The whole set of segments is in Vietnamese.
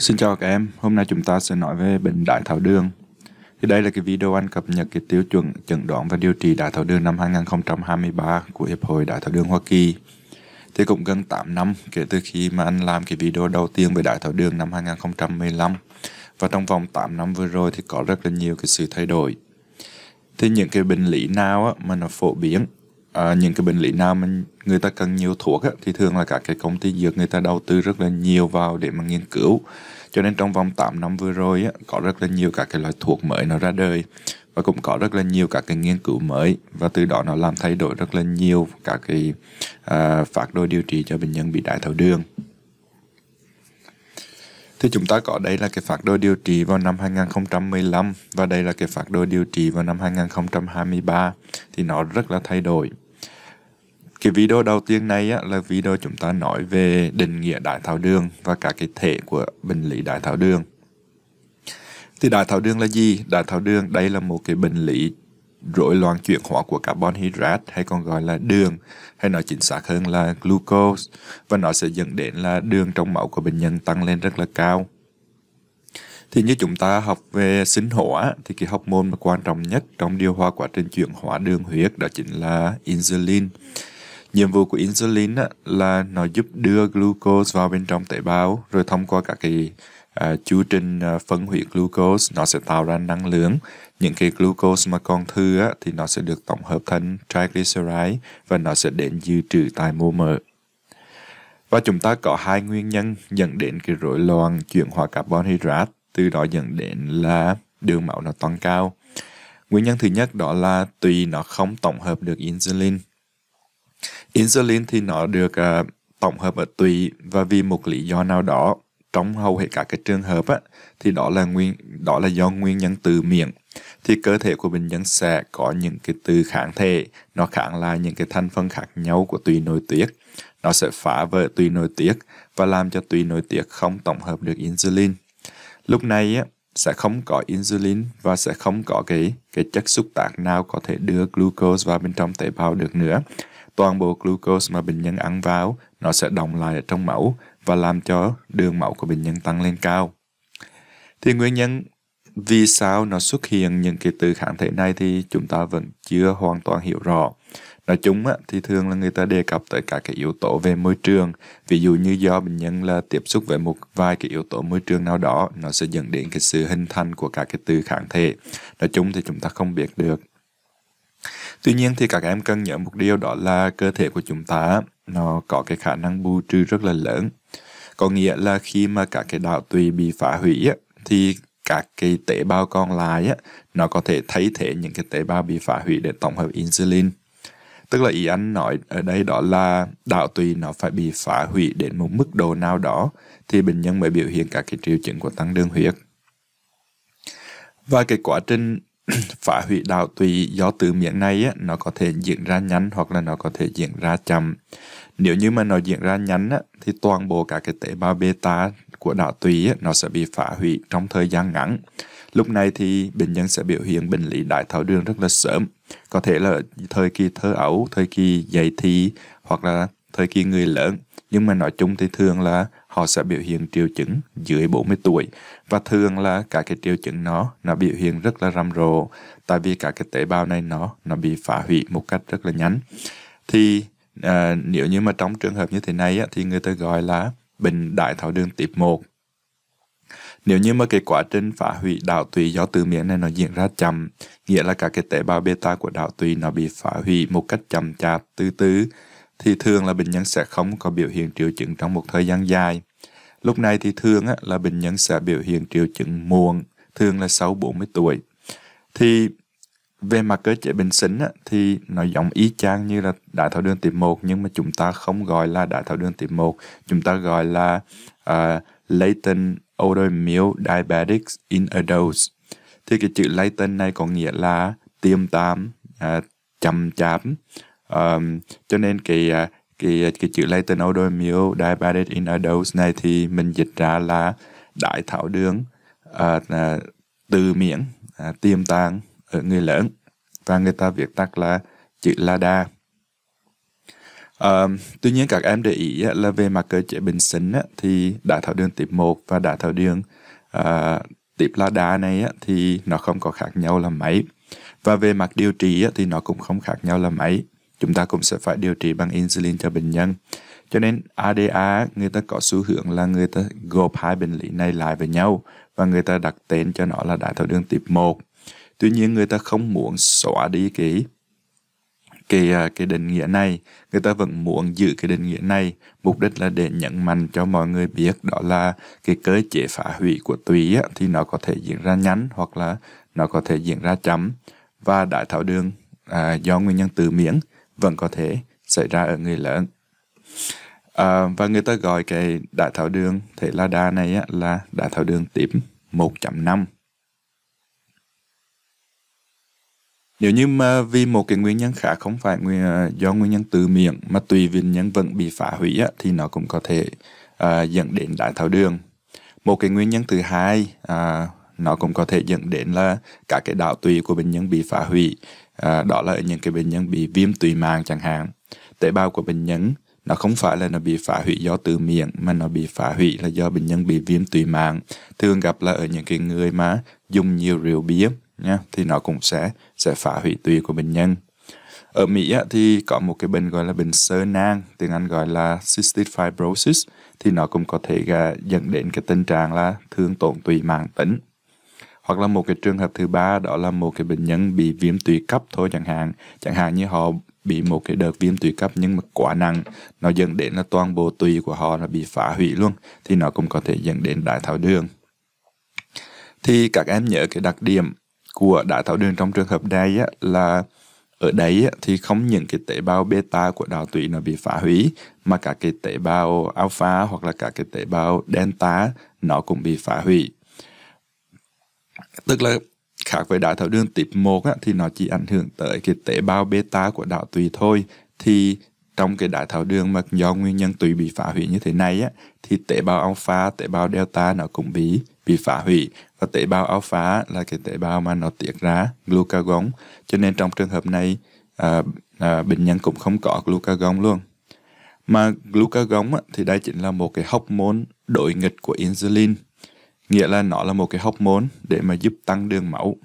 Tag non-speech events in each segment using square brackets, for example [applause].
Xin chào các em, hôm nay chúng ta sẽ nói về bệnh đái tháo đường. Thì đây là cái video anh cập nhật cái tiêu chuẩn chẩn đoán và điều trị đái tháo đường năm 2023 của Hiệp hội Đái tháo đường Hoa Kỳ. Thì cũng gần 8 năm kể từ khi mà anh làm cái video đầu tiên về đái tháo đường năm 2015. Và trong vòng 8 năm vừa rồi thì có rất là nhiều cái sự thay đổi. Thì những cái bệnh lý nào mà nó phổ biến à, những cái bệnh lý nào mà người ta cần nhiều thuốc á, thì thường là các cái công ty dược người ta đầu tư rất là nhiều vào để mà nghiên cứu cho nên trong vòng 8 năm vừa rồi á, có rất là nhiều các cái loại thuốc mới nó ra đời và cũng có rất là nhiều các cái nghiên cứu mới và từ đó nó làm thay đổi rất là nhiều các cái à, phát đồ điều trị cho bệnh nhân bị đái tháo đường thì chúng ta có đây là cái phác đồ điều trị vào năm 2015 và đây là cái phác đồ điều trị vào năm 2023 thì nó rất là thay đổi cái video đầu tiên này á, là video chúng ta nói về định nghĩa đại tháo đường và cả cái thể của bệnh lý đại tháo đường. Thì đại tháo đường là gì? đại tháo đường đây là một cái bệnh lý rối loạn chuyển hóa của carbon hydrate hay còn gọi là đường hay nói chính xác hơn là glucose và nó sẽ dẫn đến là đường trong máu của bệnh nhân tăng lên rất là cao. Thì như chúng ta học về sinh hóa thì cái học môn mà quan trọng nhất trong điều hòa quá trình chuyển hóa đường huyết đó chính là insulin nhiệm vụ của insulin á, là nó giúp đưa glucose vào bên trong tế bào rồi thông qua các cái à, chu trình à, phân hủy glucose nó sẽ tạo ra năng lượng những cái glucose mà còn thừa thì nó sẽ được tổng hợp thành triglyceride và nó sẽ đến dự trữ tại mô mỡ và chúng ta có hai nguyên nhân dẫn đến cái rối loạn chuyển hóa carbon từ đó dẫn đến là đường máu nó tăng cao nguyên nhân thứ nhất đó là tùy nó không tổng hợp được insulin Insulin thì nó được uh, tổng hợp ở tùy và vì một lý do nào đó trong hầu hết các cái trường hợp á, thì đó là nguyên đó là do nguyên nhân từ miệng thì cơ thể của bệnh nhân sẽ có những cái từ kháng thể nó kháng lại những cái thành phần khác nhau của tùy nội tiết nó sẽ phá vỡ tùy nội tiết và làm cho tùy nội tiết không tổng hợp được insulin lúc này á, sẽ không có insulin và sẽ không có cái cái chất xúc tác nào có thể đưa glucose vào bên trong tế bào được nữa toàn bộ glucose mà bệnh nhân ăn vào nó sẽ đồng lại ở trong mẫu và làm cho đường mẫu của bệnh nhân tăng lên cao. Thì nguyên nhân vì sao nó xuất hiện những cái từ kháng thể này thì chúng ta vẫn chưa hoàn toàn hiểu rõ. Nói chung á, thì thường là người ta đề cập tới cả cái yếu tố về môi trường. Ví dụ như do bệnh nhân là tiếp xúc với một vài cái yếu tố môi trường nào đó, nó sẽ dẫn đến cái sự hình thành của cả cái từ kháng thể. Nói chung thì chúng ta không biết được Tuy nhiên thì các em cần nhớ một điều đó là cơ thể của chúng ta nó có cái khả năng bù trừ rất là lớn. Có nghĩa là khi mà các cái đạo tùy bị phá hủy á, thì các cái tế bào còn lại á, nó có thể thay thế những cái tế bào bị phá hủy để tổng hợp insulin. Tức là ý anh nói ở đây đó là đạo tùy nó phải bị phá hủy đến một mức độ nào đó thì bệnh nhân mới biểu hiện các cái triệu chứng của tăng đường huyết. Và cái quá trình [clears throat] phá hủy đạo tùy do từ miệng này á, nó có thể diễn ra nhanh hoặc là nó có thể diễn ra chậm. Nếu như mà nó diễn ra nhanh á, thì toàn bộ cả cái tế bào beta của đạo tùy á, nó sẽ bị phá hủy trong thời gian ngắn. Lúc này thì bệnh nhân sẽ biểu hiện bệnh lý đại tháo đường rất là sớm. Có thể là thời kỳ thơ ấu, thời kỳ dậy thì hoặc là thời kỳ người lớn. Nhưng mà nói chung thì thường là họ sẽ biểu hiện triệu chứng dưới 40 tuổi và thường là cả cái triệu chứng nó nó biểu hiện rất là rầm rộ tại vì cả cái tế bào này nó nó bị phá hủy một cách rất là nhanh thì à, nếu như mà trong trường hợp như thế này á, thì người ta gọi là bệnh đại tháo đường tiếp 1 nếu như mà cái quá trình phá hủy đạo tụy do từ miệng này nó diễn ra chậm, nghĩa là cả cái tế bào beta của đạo tụy nó bị phá hủy một cách chậm chạp, từ từ thì thường là bệnh nhân sẽ không có biểu hiện triệu chứng trong một thời gian dài. Lúc này thì thường á, là bệnh nhân sẽ biểu hiện triệu chứng muộn, thường là sau 40 tuổi. Thì về mặt cơ chế bệnh sinh á, thì nó giống ý chang như là đại tháo đường tiếp 1 nhưng mà chúng ta không gọi là đại tháo đường tiếp 1, chúng ta gọi là uh, latent autoimmune diabetic in adults. Thì cái chữ latent này có nghĩa là tiêm tạm, uh, à, chậm chạp, um, cho nên cái à, cái à, cái chữ Latin autoimmune diabetes in adults này thì mình dịch ra là đại thảo đường uh, từ miệng uh, tiềm tàng ở người lớn và người ta viết tắt là chữ LADA. Um, tuy nhiên các em để ý là về mặt cơ chế bệnh sinh thì đại tháo đường type 1 và đại tháo đường uh, type LADA này thì nó không có khác nhau là mấy. Và về mặt điều trị thì nó cũng không khác nhau là mấy chúng ta cũng sẽ phải điều trị bằng insulin cho bệnh nhân. Cho nên ADA người ta có xu hướng là người ta gộp hai bệnh lý này lại với nhau và người ta đặt tên cho nó là đái tháo đường type 1. Tuy nhiên người ta không muốn xóa đi cái cái à, cái định nghĩa này, người ta vẫn muốn giữ cái định nghĩa này, mục đích là để nhận mạnh cho mọi người biết đó là cái cơ chế phá hủy của tùy á, thì nó có thể diễn ra nhanh hoặc là nó có thể diễn ra chậm và đại tháo đường à, do nguyên nhân từ miễn vẫn vâng, có thể xảy ra ở người lớn. À, và người ta gọi cái đại tháo đường thể la đa này á, là đại tháo đường tím 1.5. Nếu như mà vì một cái nguyên nhân khác không phải nguyên, à, do nguyên nhân từ miệng mà tùy nguyên nhân vẫn bị phá hủy á, thì nó cũng có thể à, dẫn đến đại tháo đường. Một cái nguyên nhân thứ hai à, nó cũng có thể dẫn đến là cả cái đạo tùy của bệnh nhân bị phá hủy À, đó là ở những cái bệnh nhân bị viêm tùy màng chẳng hạn tế bào của bệnh nhân nó không phải là nó bị phá hủy do từ miệng mà nó bị phá hủy là do bệnh nhân bị viêm tùy màng thường gặp là ở những cái người mà dùng nhiều rượu bia nha thì nó cũng sẽ sẽ phá hủy tùy của bệnh nhân ở Mỹ thì có một cái bệnh gọi là bệnh sơ nang tiếng Anh gọi là cystic fibrosis thì nó cũng có thể à, dẫn đến cái tình trạng là thương tổn tùy màng tính hoặc là một cái trường hợp thứ ba đó là một cái bệnh nhân bị viêm tụy cấp thôi chẳng hạn chẳng hạn như họ bị một cái đợt viêm tụy cấp nhưng mà quá nặng nó dẫn đến là toàn bộ tụy của họ nó bị phá hủy luôn thì nó cũng có thể dẫn đến đại tháo đường thì các em nhớ cái đặc điểm của đại tháo đường trong trường hợp này á, là ở đấy á, thì không những cái tế bào beta của đào tụy nó bị phá hủy mà cả cái tế bào alpha hoặc là cả cái tế bào delta nó cũng bị phá hủy tức là khác với đái tháo đường tiếp 1 á, thì nó chỉ ảnh hưởng tới cái tế bào beta của đạo tụy thôi thì trong cái đái tháo đường mà do nguyên nhân tùy bị phá hủy như thế này á, thì tế bào alpha, tế bào delta nó cũng bị bị phá hủy và tế bào alpha là cái tế bào mà nó tiết ra glucagon cho nên trong trường hợp này à, à, bệnh nhân cũng không có glucagon luôn mà glucagon á, thì đây chính là một cái hormone đối nghịch của insulin nghĩa là nó là một cái hóc môn để mà giúp tăng đường máu.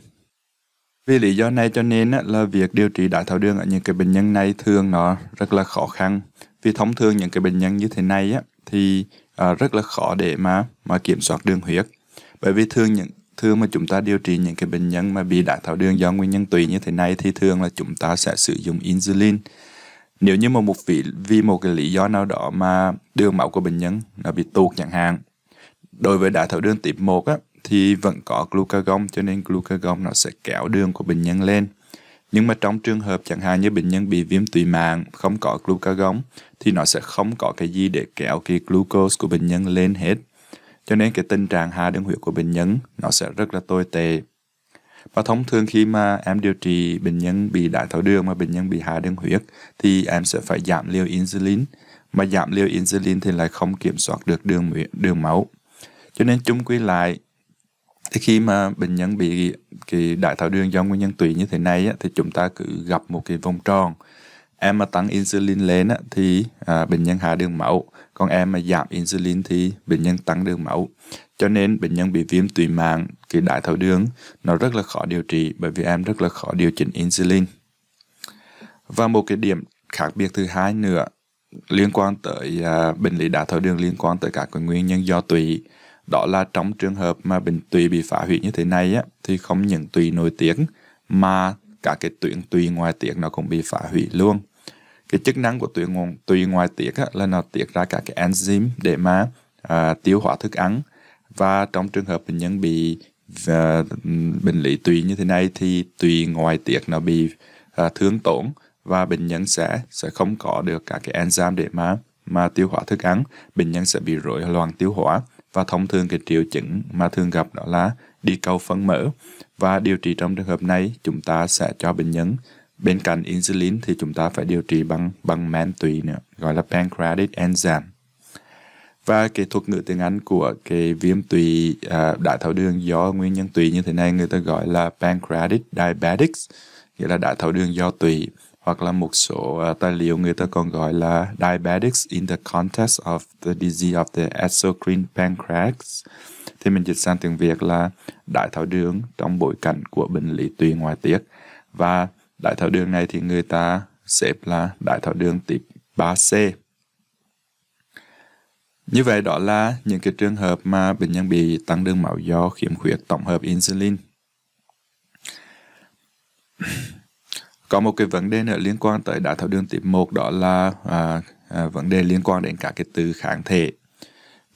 Vì lý do này cho nên là việc điều trị đái tháo đường ở những cái bệnh nhân này thường nó rất là khó khăn. Vì thông thường những cái bệnh nhân như thế này á, thì à, rất là khó để mà mà kiểm soát đường huyết. Bởi vì thường những thường mà chúng ta điều trị những cái bệnh nhân mà bị đái tháo đường do nguyên nhân tùy như thế này thì thường là chúng ta sẽ sử dụng insulin. Nếu như mà một vị vì một cái lý do nào đó mà đường máu của bệnh nhân nó bị tụt chẳng hạn đối với đái tháo đường tiếp 1 á, thì vẫn có glucagon cho nên glucagon nó sẽ kéo đường của bệnh nhân lên. Nhưng mà trong trường hợp chẳng hạn như bệnh nhân bị viêm tụy mạng không có glucagon thì nó sẽ không có cái gì để kéo cái glucose của bệnh nhân lên hết. Cho nên cái tình trạng hạ đường huyết của bệnh nhân nó sẽ rất là tồi tệ. Và thông thường khi mà em điều trị bệnh nhân bị đái tháo đường mà bệnh nhân bị hạ đường huyết thì em sẽ phải giảm liều insulin. Mà giảm liều insulin thì lại không kiểm soát được đường đường máu cho nên chung quy lại thì khi mà bệnh nhân bị cái đại tháo đường do nguyên nhân tùy như thế này á, thì chúng ta cứ gặp một cái vòng tròn em mà tăng insulin lên á, thì à, bệnh nhân hạ đường máu còn em mà giảm insulin thì bệnh nhân tăng đường máu cho nên bệnh nhân bị viêm tùy màng cái đại tháo đường nó rất là khó điều trị bởi vì em rất là khó điều chỉnh insulin và một cái điểm khác biệt thứ hai nữa liên quan tới à, bệnh lý đại tháo đường liên quan tới các cái nguyên nhân do tụy đó là trong trường hợp mà bệnh tụy bị phá hủy như thế này á, thì không những tụy nội tiếng mà cả cái tuyến tụy ngoài tiết nó cũng bị phá hủy luôn. Cái chức năng của tụy nguồn tụy ngoài tiết á, là nó tiết ra các cái enzyme để mà à, tiêu hóa thức ăn và trong trường hợp bệnh nhân bị à, bệnh lý tụy như thế này thì tụy ngoài tiết nó bị à, thương tổn và bệnh nhân sẽ sẽ không có được các cái enzyme để mà mà tiêu hóa thức ăn, bệnh nhân sẽ bị rối loạn tiêu hóa và thông thường cái triệu chứng mà thường gặp đó là đi cầu phân mỡ. Và điều trị trong trường hợp này, chúng ta sẽ cho bệnh nhân bên cạnh insulin thì chúng ta phải điều trị bằng bằng men tụy nữa, gọi là pancreatic enzyme. Và cái thuật ngữ tiếng Anh của cái viêm tụy à, đại thảo đường do nguyên nhân tụy như thế này người ta gọi là pancreatic diabetics, nghĩa là đại thảo đường do tụy hoặc là một số à, tài liệu người ta còn gọi là Diabetics in the Context of the Disease of the Endocrine Pancreas thì mình dịch sang tiếng Việt là đại tháo đường trong bối cảnh của bệnh lý tùy ngoại tiết và đại tháo đường này thì người ta xếp là đại tháo đường type 3C. Như vậy đó là những cái trường hợp mà bệnh nhân bị tăng đường máu do khiếm khuyết tổng hợp insulin. Có một cái vấn đề nữa liên quan tới đái tháo đường tiếp 1 đó là à, à, vấn đề liên quan đến các cái từ kháng thể.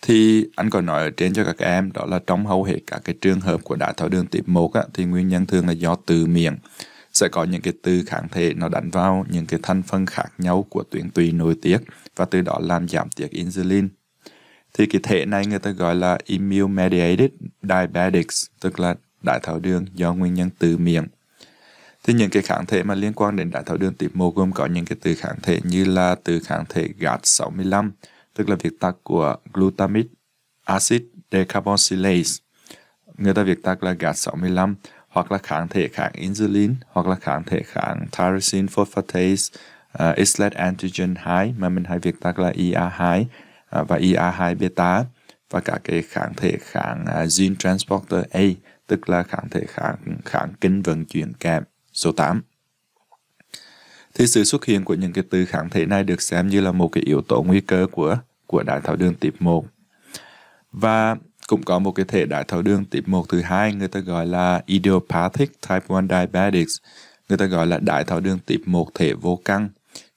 Thì anh còn nói ở trên cho các em đó là trong hầu hết các cái trường hợp của đái tháo đường tiếp 1 á, thì nguyên nhân thường là do từ miệng sẽ có những cái từ kháng thể nó đánh vào những cái thành phần khác nhau của tuyến tụy nội tiết và từ đó làm giảm tiết insulin. Thì cái thể này người ta gọi là immune mediated diabetics, tức là đái tháo đường do nguyên nhân từ miệng thì những cái kháng thể mà liên quan đến đái tháo đường tiếp một gồm có những cái từ kháng thể như là từ kháng thể GAT65 tức là viết tắt của glutamic acid decarboxylase người ta viết tắt là GAT65 hoặc là kháng thể kháng insulin hoặc là kháng thể kháng tyrosine phosphatase uh, islet antigen 2 mà mình hay viết tắt là ER2 uh, à, và ER2 beta và cả cái kháng thể kháng uh, gene transporter A tức là kháng thể kháng kháng kính vận chuyển kèm Số 8 Thì sự xuất hiện của những cái từ kháng thể này được xem như là một cái yếu tố nguy cơ của của đái tháo đường tiếp 1. Và cũng có một cái thể đái tháo đường tiếp 1 thứ hai người ta gọi là idiopathic type 1 diabetics, người ta gọi là đái tháo đường tiếp 1 thể vô căn,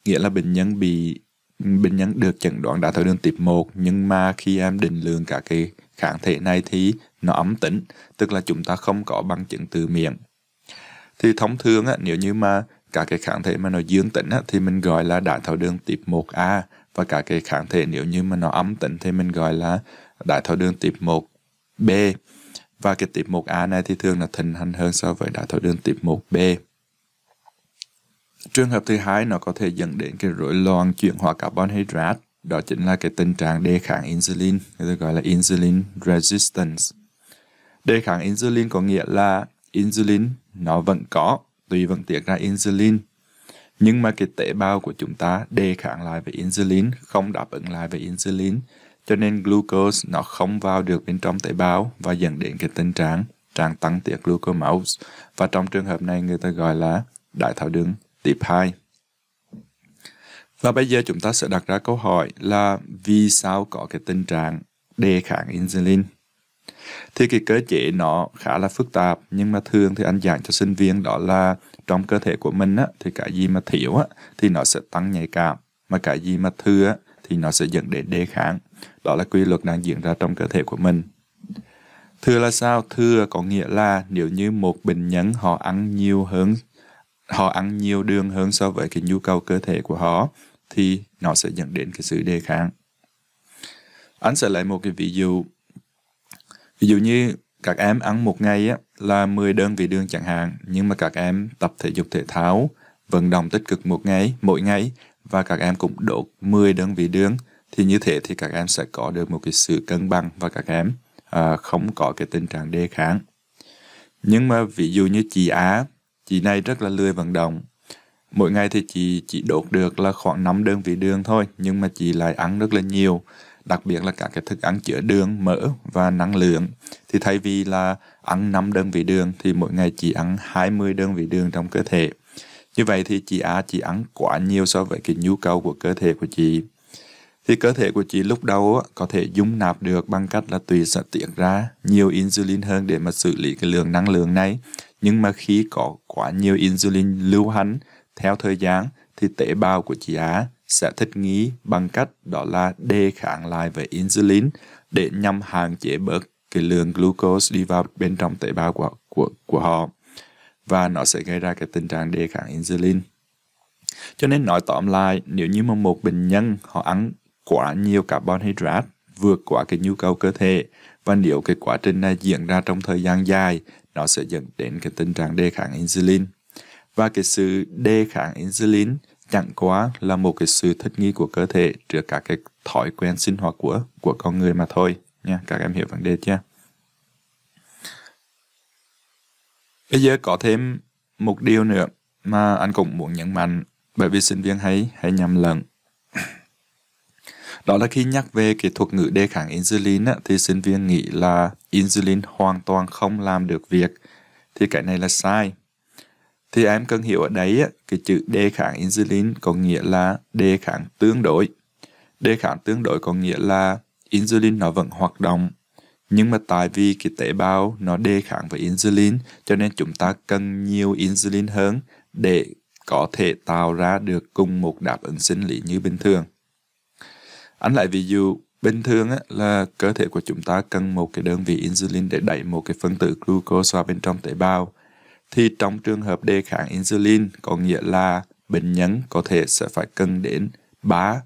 nghĩa là bệnh nhân bị bệnh nhân được chẩn đoán đái tháo đường tiếp 1 nhưng mà khi em định lượng cả cái kháng thể này thì nó ấm tính, tức là chúng ta không có bằng chứng từ miệng thì thông thường á, nếu như mà cả cái kháng thể mà nó dương tính á, thì mình gọi là đại tháo đường tiếp 1A và cả cái kháng thể nếu như mà nó âm tính thì mình gọi là đại tháo đường tiếp 1B và cái tiếp 1A này thì thường là thịnh hành hơn so với đại tháo đường tiếp 1B trường hợp thứ hai nó có thể dẫn đến cái rối loạn chuyển hóa carbon hydrate đó chính là cái tình trạng đề kháng insulin người ta gọi là insulin resistance đề kháng insulin có nghĩa là insulin nó vẫn có, tuy vẫn tiết ra insulin, nhưng mà cái tế bào của chúng ta đề kháng lại với insulin, không đáp ứng lại với insulin, cho nên glucose nó không vào được bên trong tế bào và dẫn đến cái tình trạng trạng tăng tiết glucose máu và trong trường hợp này người ta gọi là đại tháo đường type 2. Và bây giờ chúng ta sẽ đặt ra câu hỏi là vì sao có cái tình trạng đề kháng insulin thì cái cơ chế nó khá là phức tạp nhưng mà thường thì anh giảng cho sinh viên đó là trong cơ thể của mình á, thì cái gì mà thiếu á, thì nó sẽ tăng nhạy cảm mà cái gì mà thừa á, thì nó sẽ dẫn đến đề kháng. Đó là quy luật đang diễn ra trong cơ thể của mình. Thừa là sao? Thừa có nghĩa là nếu như một bệnh nhân họ ăn nhiều hơn họ ăn nhiều đường hơn so với cái nhu cầu cơ thể của họ thì nó sẽ dẫn đến cái sự đề kháng. Anh sẽ lấy một cái ví dụ ví dụ như các em ăn một ngày á, là 10 đơn vị đường chẳng hạn nhưng mà các em tập thể dục thể thao vận động tích cực một ngày mỗi ngày và các em cũng đốt 10 đơn vị đường thì như thế thì các em sẽ có được một cái sự cân bằng và các em à, không có cái tình trạng đề kháng nhưng mà ví dụ như chị Á chị này rất là lười vận động mỗi ngày thì chị chỉ đốt được là khoảng 5 đơn vị đường thôi nhưng mà chị lại ăn rất là nhiều đặc biệt là các cái thức ăn chứa đường, mỡ và năng lượng. Thì thay vì là ăn 5 đơn vị đường thì mỗi ngày chỉ ăn 20 đơn vị đường trong cơ thể. Như vậy thì chị A chỉ ăn quá nhiều so với cái nhu cầu của cơ thể của chị. Thì cơ thể của chị lúc đầu có thể dung nạp được bằng cách là tùy sở tiện ra nhiều insulin hơn để mà xử lý cái lượng năng lượng này. Nhưng mà khi có quá nhiều insulin lưu hành theo thời gian thì tế bào của chị Á sẽ thích nghi bằng cách đó là đề kháng lại với insulin để nhằm hạn chế bớt cái lượng glucose đi vào bên trong tế bào của, của, của họ và nó sẽ gây ra cái tình trạng đề kháng insulin. Cho nên nói tóm lại, nếu như mà một bệnh nhân họ ăn quá nhiều carbon hydrate vượt quá cái nhu cầu cơ thể và nếu cái quá trình này diễn ra trong thời gian dài, nó sẽ dẫn đến cái tình trạng đề kháng insulin. Và cái sự đề kháng insulin chẳng quá là một cái sự thích nghi của cơ thể trước các cái thói quen sinh hoạt của của con người mà thôi nha các em hiểu vấn đề chưa bây giờ có thêm một điều nữa mà anh cũng muốn nhấn mạnh bởi vì sinh viên hay hay nhầm lẫn đó là khi nhắc về cái thuật ngữ đề kháng insulin á, thì sinh viên nghĩ là insulin hoàn toàn không làm được việc thì cái này là sai thì em cần hiểu ở đấy cái chữ đề kháng insulin có nghĩa là đề kháng tương đối. Đề kháng tương đối có nghĩa là insulin nó vẫn hoạt động nhưng mà tại vì cái tế bào nó đề kháng với insulin cho nên chúng ta cần nhiều insulin hơn để có thể tạo ra được cùng một đáp ứng sinh lý như bình thường. Anh lại ví dụ, bình thường á, là cơ thể của chúng ta cần một cái đơn vị insulin để đẩy một cái phân tử glucose vào bên trong tế bào thì trong trường hợp đề kháng insulin có nghĩa là bệnh nhân có thể sẽ phải cần đến 3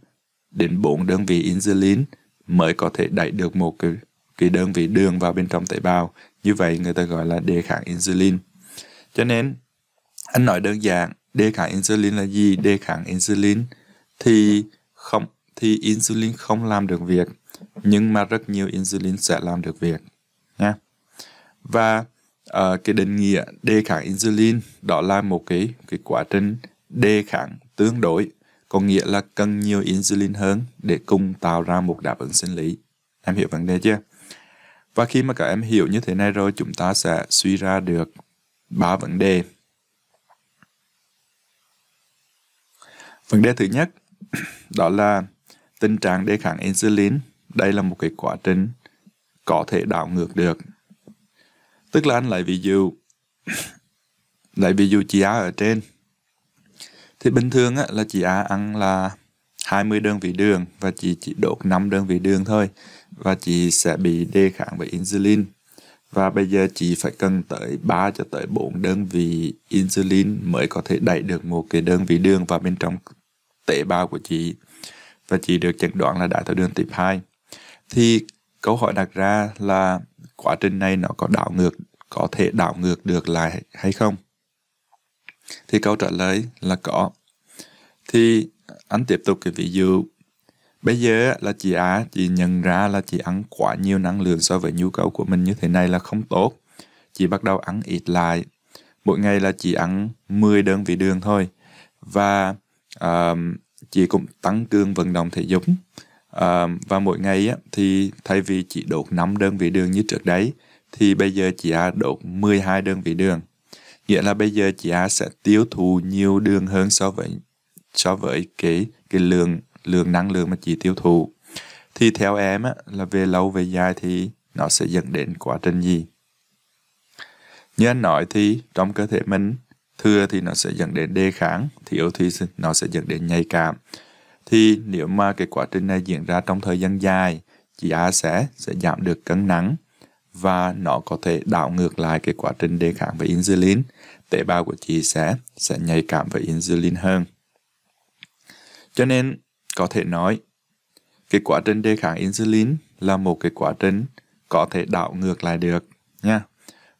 đến 4 đơn vị insulin mới có thể đẩy được một cái, cái đơn vị đường vào bên trong tế bào. Như vậy người ta gọi là đề kháng insulin. Cho nên anh nói đơn giản, đề kháng insulin là gì? Đề kháng insulin thì không thì insulin không làm được việc nhưng mà rất nhiều insulin sẽ làm được việc nha. Và à, cái định nghĩa đề kháng insulin đó là một cái cái quá trình đề kháng tương đối có nghĩa là cần nhiều insulin hơn để cùng tạo ra một đáp ứng sinh lý em hiểu vấn đề chưa và khi mà các em hiểu như thế này rồi chúng ta sẽ suy ra được ba vấn đề vấn đề thứ nhất [clears throat] đó là tình trạng đề kháng insulin đây là một cái quá trình có thể đảo ngược được tức là anh lại vì dù lại vì dù chị Á ở trên thì bình thường á, là chị Á ăn là 20 đơn vị đường và chị chỉ đột 5 đơn vị đường thôi và chị sẽ bị đề kháng với insulin và bây giờ chị phải cần tới 3 cho tới 4 đơn vị insulin mới có thể đẩy được một cái đơn vị đường vào bên trong tế bào của chị và chị được chẩn đoán là đại tháo đường type 2. Thì câu hỏi đặt ra là quá trình này nó có đảo ngược có thể đảo ngược được lại hay không thì câu trả lời là có thì anh tiếp tục cái ví dụ bây giờ là chị á chị nhận ra là chị ăn quá nhiều năng lượng so với nhu cầu của mình như thế này là không tốt chị bắt đầu ăn ít lại mỗi ngày là chị ăn 10 đơn vị đường thôi và uh, chị cũng tăng cường vận động thể dục À, và mỗi ngày á, thì thay vì chỉ đột 5 đơn vị đường như trước đấy, thì bây giờ chị A đột 12 đơn vị đường. Nghĩa là bây giờ chị A sẽ tiêu thụ nhiều đường hơn so với so với cái cái lượng lượng năng lượng mà chị tiêu thụ. Thì theo em á, là về lâu về dài thì nó sẽ dẫn đến quá trình gì? Như anh nói thì trong cơ thể mình thừa thì nó sẽ dẫn đến đề kháng, thiếu thì nó sẽ dẫn đến nhạy cảm thì nếu mà cái quá trình này diễn ra trong thời gian dài, chị A sẽ sẽ giảm được cân nắng và nó có thể đảo ngược lại cái quá trình đề kháng với insulin. Tế bào của chị sẽ sẽ nhạy cảm với insulin hơn. Cho nên có thể nói cái quá trình đề kháng insulin là một cái quá trình có thể đảo ngược lại được nha.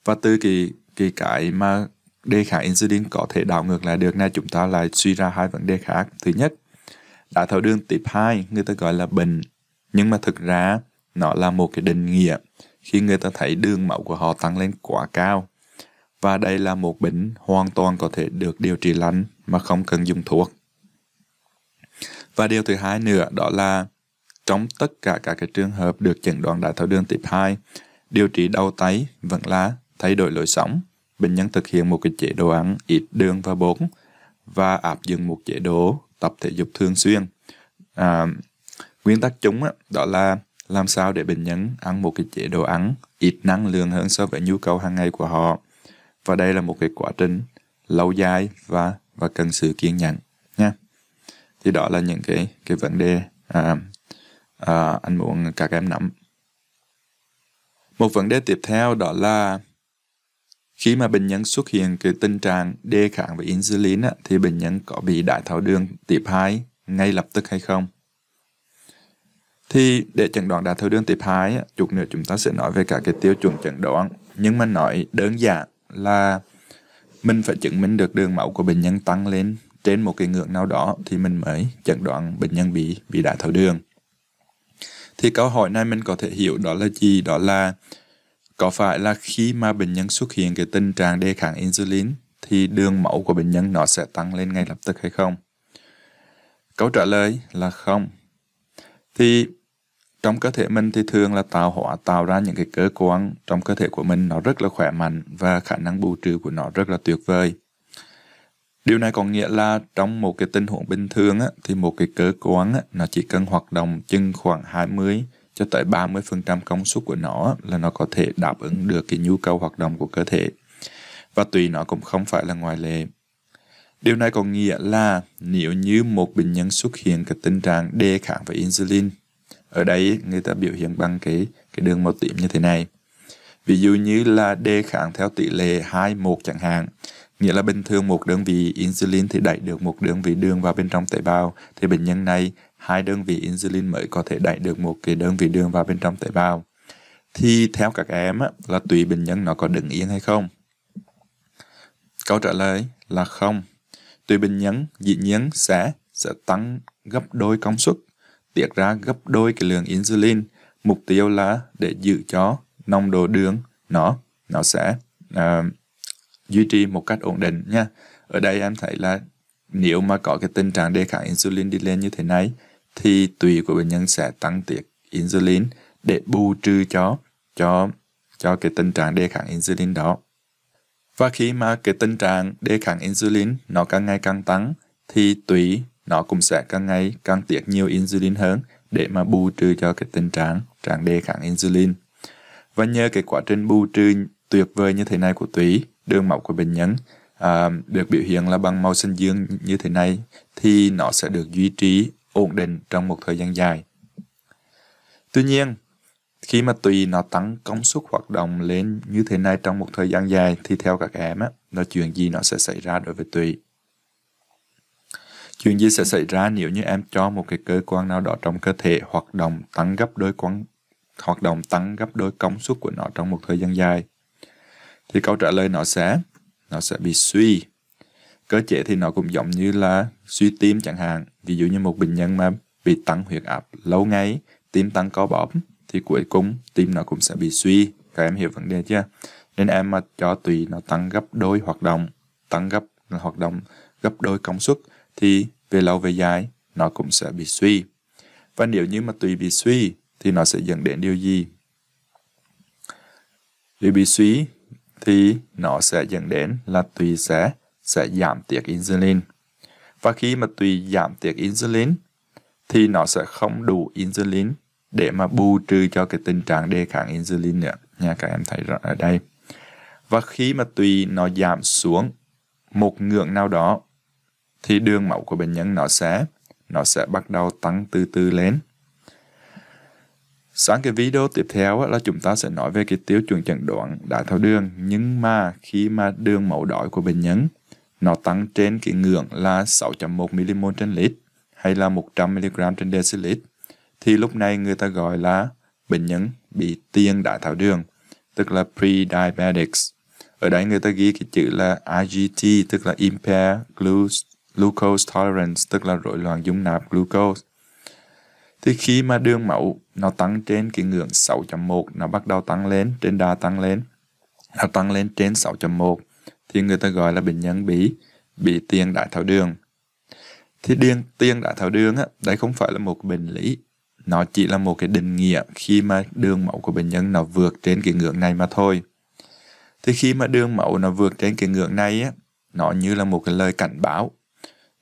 Và từ cái cái cái mà đề kháng insulin có thể đảo ngược lại được này chúng ta lại suy ra hai vấn đề khác. Thứ nhất đái tháo đường type 2 người ta gọi là bệnh nhưng mà thực ra nó là một cái định nghĩa khi người ta thấy đường máu của họ tăng lên quá cao và đây là một bệnh hoàn toàn có thể được điều trị lành mà không cần dùng thuốc. Và điều thứ hai nữa đó là trong tất cả các cái trường hợp được chẩn đoán đái tháo đường type 2, điều trị đau tay vẫn là thay đổi lối sống, bệnh nhân thực hiện một cái chế độ ăn ít đường và bột và áp dụng một chế độ tập thể dục thường xuyên à, nguyên tắc chúng á, đó là làm sao để bệnh nhân ăn một cái chế độ ăn ít năng lượng hơn so với nhu cầu hàng ngày của họ và đây là một cái quá trình lâu dài và và cần sự kiên nhẫn nha thì đó là những cái cái vấn đề à, à, anh muốn các em nắm một vấn đề tiếp theo đó là khi mà bệnh nhân xuất hiện cái tình trạng đề kháng với insulin á, thì bệnh nhân có bị đại tháo đường tiếp 2 ngay lập tức hay không? Thì để chẩn đoán đại tháo đường tiếp 2 á, chút nữa chúng ta sẽ nói về cả cái tiêu chuẩn chẩn đoán. Nhưng mà nói đơn giản là mình phải chứng minh được đường máu của bệnh nhân tăng lên trên một cái ngưỡng nào đó thì mình mới chẩn đoán bệnh nhân bị bị đại tháo đường. Thì câu hỏi này mình có thể hiểu đó là gì? Đó là có phải là khi mà bệnh nhân xuất hiện cái tình trạng đề kháng insulin thì đường mẫu của bệnh nhân nó sẽ tăng lên ngay lập tức hay không? Câu trả lời là không. Thì trong cơ thể mình thì thường là tạo hóa tạo ra những cái cơ quan trong cơ thể của mình nó rất là khỏe mạnh và khả năng bù trừ của nó rất là tuyệt vời. Điều này có nghĩa là trong một cái tình huống bình thường á, thì một cái cơ quan á, nó chỉ cần hoạt động chừng khoảng 20 cho tới 30% công suất của nó là nó có thể đáp ứng được cái nhu cầu hoạt động của cơ thể. Và tùy nó cũng không phải là ngoài lệ. Điều này có nghĩa là nếu như một bệnh nhân xuất hiện cái tình trạng đề kháng với insulin, ở đây người ta biểu hiện bằng cái cái đường màu tím như thế này. Ví dụ như là đề kháng theo tỷ lệ 21 chẳng hạn, nghĩa là bình thường một đơn vị insulin thì đẩy được một đơn vị đường vào bên trong tế bào thì bệnh nhân này hai đơn vị insulin mới có thể đẩy được một cái đơn vị đường vào bên trong tế bào thì theo các em á, là tùy bệnh nhân nó có đứng yên hay không câu trả lời là không tùy bệnh nhân dị nhiên sẽ sẽ tăng gấp đôi công suất tiết ra gấp đôi cái lượng insulin mục tiêu là để giữ cho nồng độ đường nó nó sẽ uh, duy trì một cách ổn định nha ở đây em thấy là nếu mà có cái tình trạng đề kháng insulin đi lên như thế này thì tùy của bệnh nhân sẽ tăng tiết insulin để bù trừ cho cho cho cái tình trạng đề kháng insulin đó. Và khi mà cái tình trạng đề kháng insulin nó càng ngày càng tăng thì tùy nó cũng sẽ càng ngày càng tiết nhiều insulin hơn để mà bù trừ cho cái tình trạng trạng đề kháng insulin. Và nhờ cái quá trình bù trừ tuyệt vời như thế này của tủy, đường máu của bệnh nhân à, được biểu hiện là bằng màu xanh dương như thế này thì nó sẽ được duy trì ổn định trong một thời gian dài. Tuy nhiên, khi mà tùy nó tăng công suất hoạt động lên như thế này trong một thời gian dài thì theo các em á, nó chuyện gì nó sẽ xảy ra đối với tùy. Chuyện gì sẽ xảy ra nếu như em cho một cái cơ quan nào đó trong cơ thể hoạt động tăng gấp đôi quán, hoạt động tăng gấp đôi công suất của nó trong một thời gian dài? Thì câu trả lời nó sẽ nó sẽ bị suy. Cơ chế thì nó cũng giống như là suy tim chẳng hạn Ví dụ như một bệnh nhân mà bị tăng huyết áp lâu ngày, tim tăng co bóp thì cuối cùng tim nó cũng sẽ bị suy. Các em hiểu vấn đề chưa? Nên em mà cho tùy nó tăng gấp đôi hoạt động, tăng gấp hoạt động gấp đôi công suất thì về lâu về dài nó cũng sẽ bị suy. Và nếu như mà tùy bị suy thì nó sẽ dẫn đến điều gì? Tùy bị suy thì nó sẽ dẫn đến là tùy sẽ sẽ giảm tiết insulin và khi mà tùy giảm tiết insulin thì nó sẽ không đủ insulin để mà bù trừ cho cái tình trạng đề kháng insulin nữa nha các em thấy rõ ở đây. Và khi mà tùy nó giảm xuống một ngưỡng nào đó thì đường máu của bệnh nhân nó sẽ nó sẽ bắt đầu tăng từ từ lên. Sáng cái video tiếp theo là chúng ta sẽ nói về cái tiêu chuẩn chẩn đoán đái tháo đường nhưng mà khi mà đường mẫu đổi của bệnh nhân nó tăng trên cái ngưỡng là 6.1 mmol trên lít hay là 100 mg trên decilit thì lúc này người ta gọi là bệnh nhân bị tiền đại tháo đường, tức là pre-diabetics. Ở đây người ta ghi cái chữ là IGT, tức là impaired glucose tolerance, tức là rối loạn dung nạp glucose. Thì khi mà đường máu nó tăng trên cái ngưỡng 6.1, nó bắt đầu tăng lên, trên đà tăng lên, nó tăng lên trên 6 thì người ta gọi là bệnh nhân bị bị tiền đại tháo đường. Thì điên tiền đại tháo đường á, đấy không phải là một bệnh lý, nó chỉ là một cái định nghĩa khi mà đường mẫu của bệnh nhân nó vượt trên cái ngưỡng này mà thôi. Thì khi mà đường mẫu nó vượt trên cái ngưỡng này á, nó như là một cái lời cảnh báo.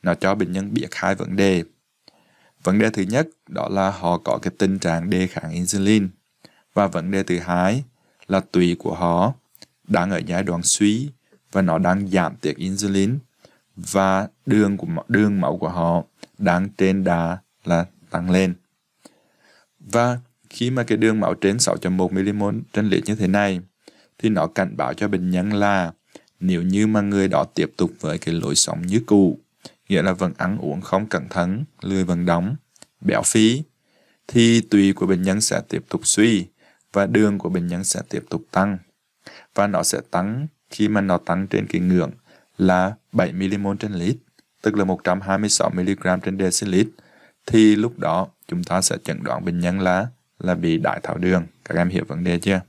Nó cho bệnh nhân biết hai vấn đề. Vấn đề thứ nhất đó là họ có cái tình trạng đề kháng insulin. Và vấn đề thứ hai là tùy của họ đang ở giai đoạn suy và nó đang giảm tiết insulin và đường của đường máu của họ đang trên đà là tăng lên. Và khi mà cái đường máu trên 6.1 mmol trên lít như thế này thì nó cảnh báo cho bệnh nhân là nếu như mà người đó tiếp tục với cái lối sống như cũ, nghĩa là vẫn ăn uống không cẩn thận, lười vận động, béo phì thì tùy của bệnh nhân sẽ tiếp tục suy và đường của bệnh nhân sẽ tiếp tục tăng. Và nó sẽ tăng khi mà nó tăng trên cái ngưỡng là 7 mmol trên lít, tức là 126 mg trên decilít, thì lúc đó chúng ta sẽ chẩn đoán bệnh nhân là là bị đại tháo đường. Các em hiểu vấn đề chưa?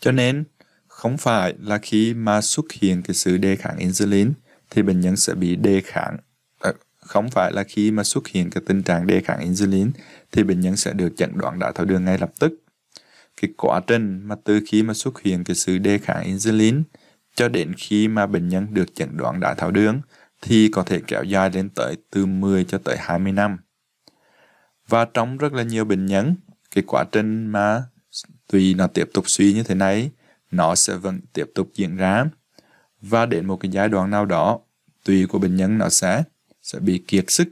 Cho nên, không phải là khi mà xuất hiện cái sự đề kháng insulin thì bệnh nhân sẽ bị đề kháng ờ, không phải là khi mà xuất hiện cái tình trạng đề kháng insulin thì bệnh nhân sẽ được chẩn đoán đại tháo đường ngay lập tức cái quá trình mà từ khi mà xuất hiện cái sự đề kháng insulin cho đến khi mà bệnh nhân được chẩn đoán đái tháo đường thì có thể kéo dài đến tới từ 10 cho tới 20 năm. Và trong rất là nhiều bệnh nhân, cái quá trình mà tùy nó tiếp tục suy như thế này, nó sẽ vẫn tiếp tục diễn ra. Và đến một cái giai đoạn nào đó, tùy của bệnh nhân nó sẽ sẽ bị kiệt sức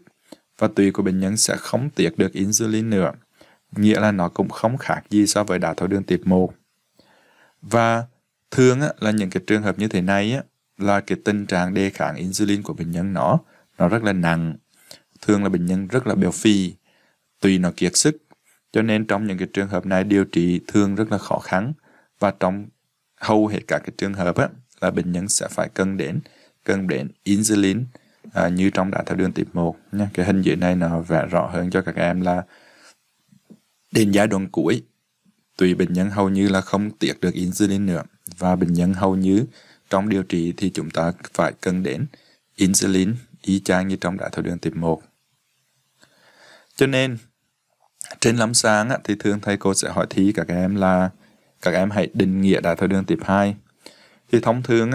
và tùy của bệnh nhân sẽ không tiệt được insulin nữa nghĩa là nó cũng không khác gì so với đái tháo đường tiệp 1. Và thường á, là những cái trường hợp như thế này á, là cái tình trạng đề kháng insulin của bệnh nhân nó nó rất là nặng. Thường là bệnh nhân rất là béo phì, tùy nó kiệt sức. Cho nên trong những cái trường hợp này điều trị thường rất là khó khăn và trong hầu hết các cái trường hợp á, là bệnh nhân sẽ phải cân đến cân đến insulin à, như trong đái tháo đường tiệp 1 nha. Cái hình dưới này nó vẽ rõ hơn cho các em là Đến giai đoạn cuối, tùy bệnh nhân hầu như là không tiết được insulin nữa và bệnh nhân hầu như trong điều trị thì chúng ta phải cần đến insulin y chang như trong đại tháo đường type 1. Cho nên trên lâm sáng thì thường thầy cô sẽ hỏi thí các em là các em hãy định nghĩa đại tháo đường type 2. Thì thông thường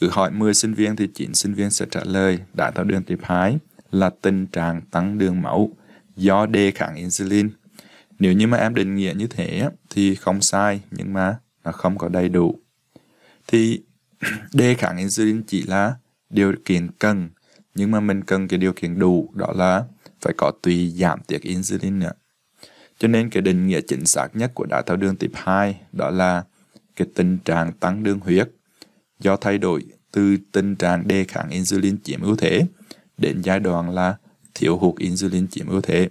cứ hỏi 10 sinh viên thì 9 sinh viên sẽ trả lời đại tháo đường type 2 là tình trạng tăng đường mẫu do đề kháng insulin nếu như mà em định nghĩa như thế thì không sai nhưng mà nó không có đầy đủ. Thì [clears throat] đề kháng insulin chỉ là điều kiện cần nhưng mà mình cần cái điều kiện đủ đó là phải có tùy giảm tiết insulin nữa. Cho nên cái định nghĩa chính xác nhất của đái tháo đường type 2 đó là cái tình trạng tăng đường huyết do thay đổi từ tình trạng đề kháng insulin chiếm ưu thế đến giai đoạn là thiếu hụt insulin chiếm ưu thế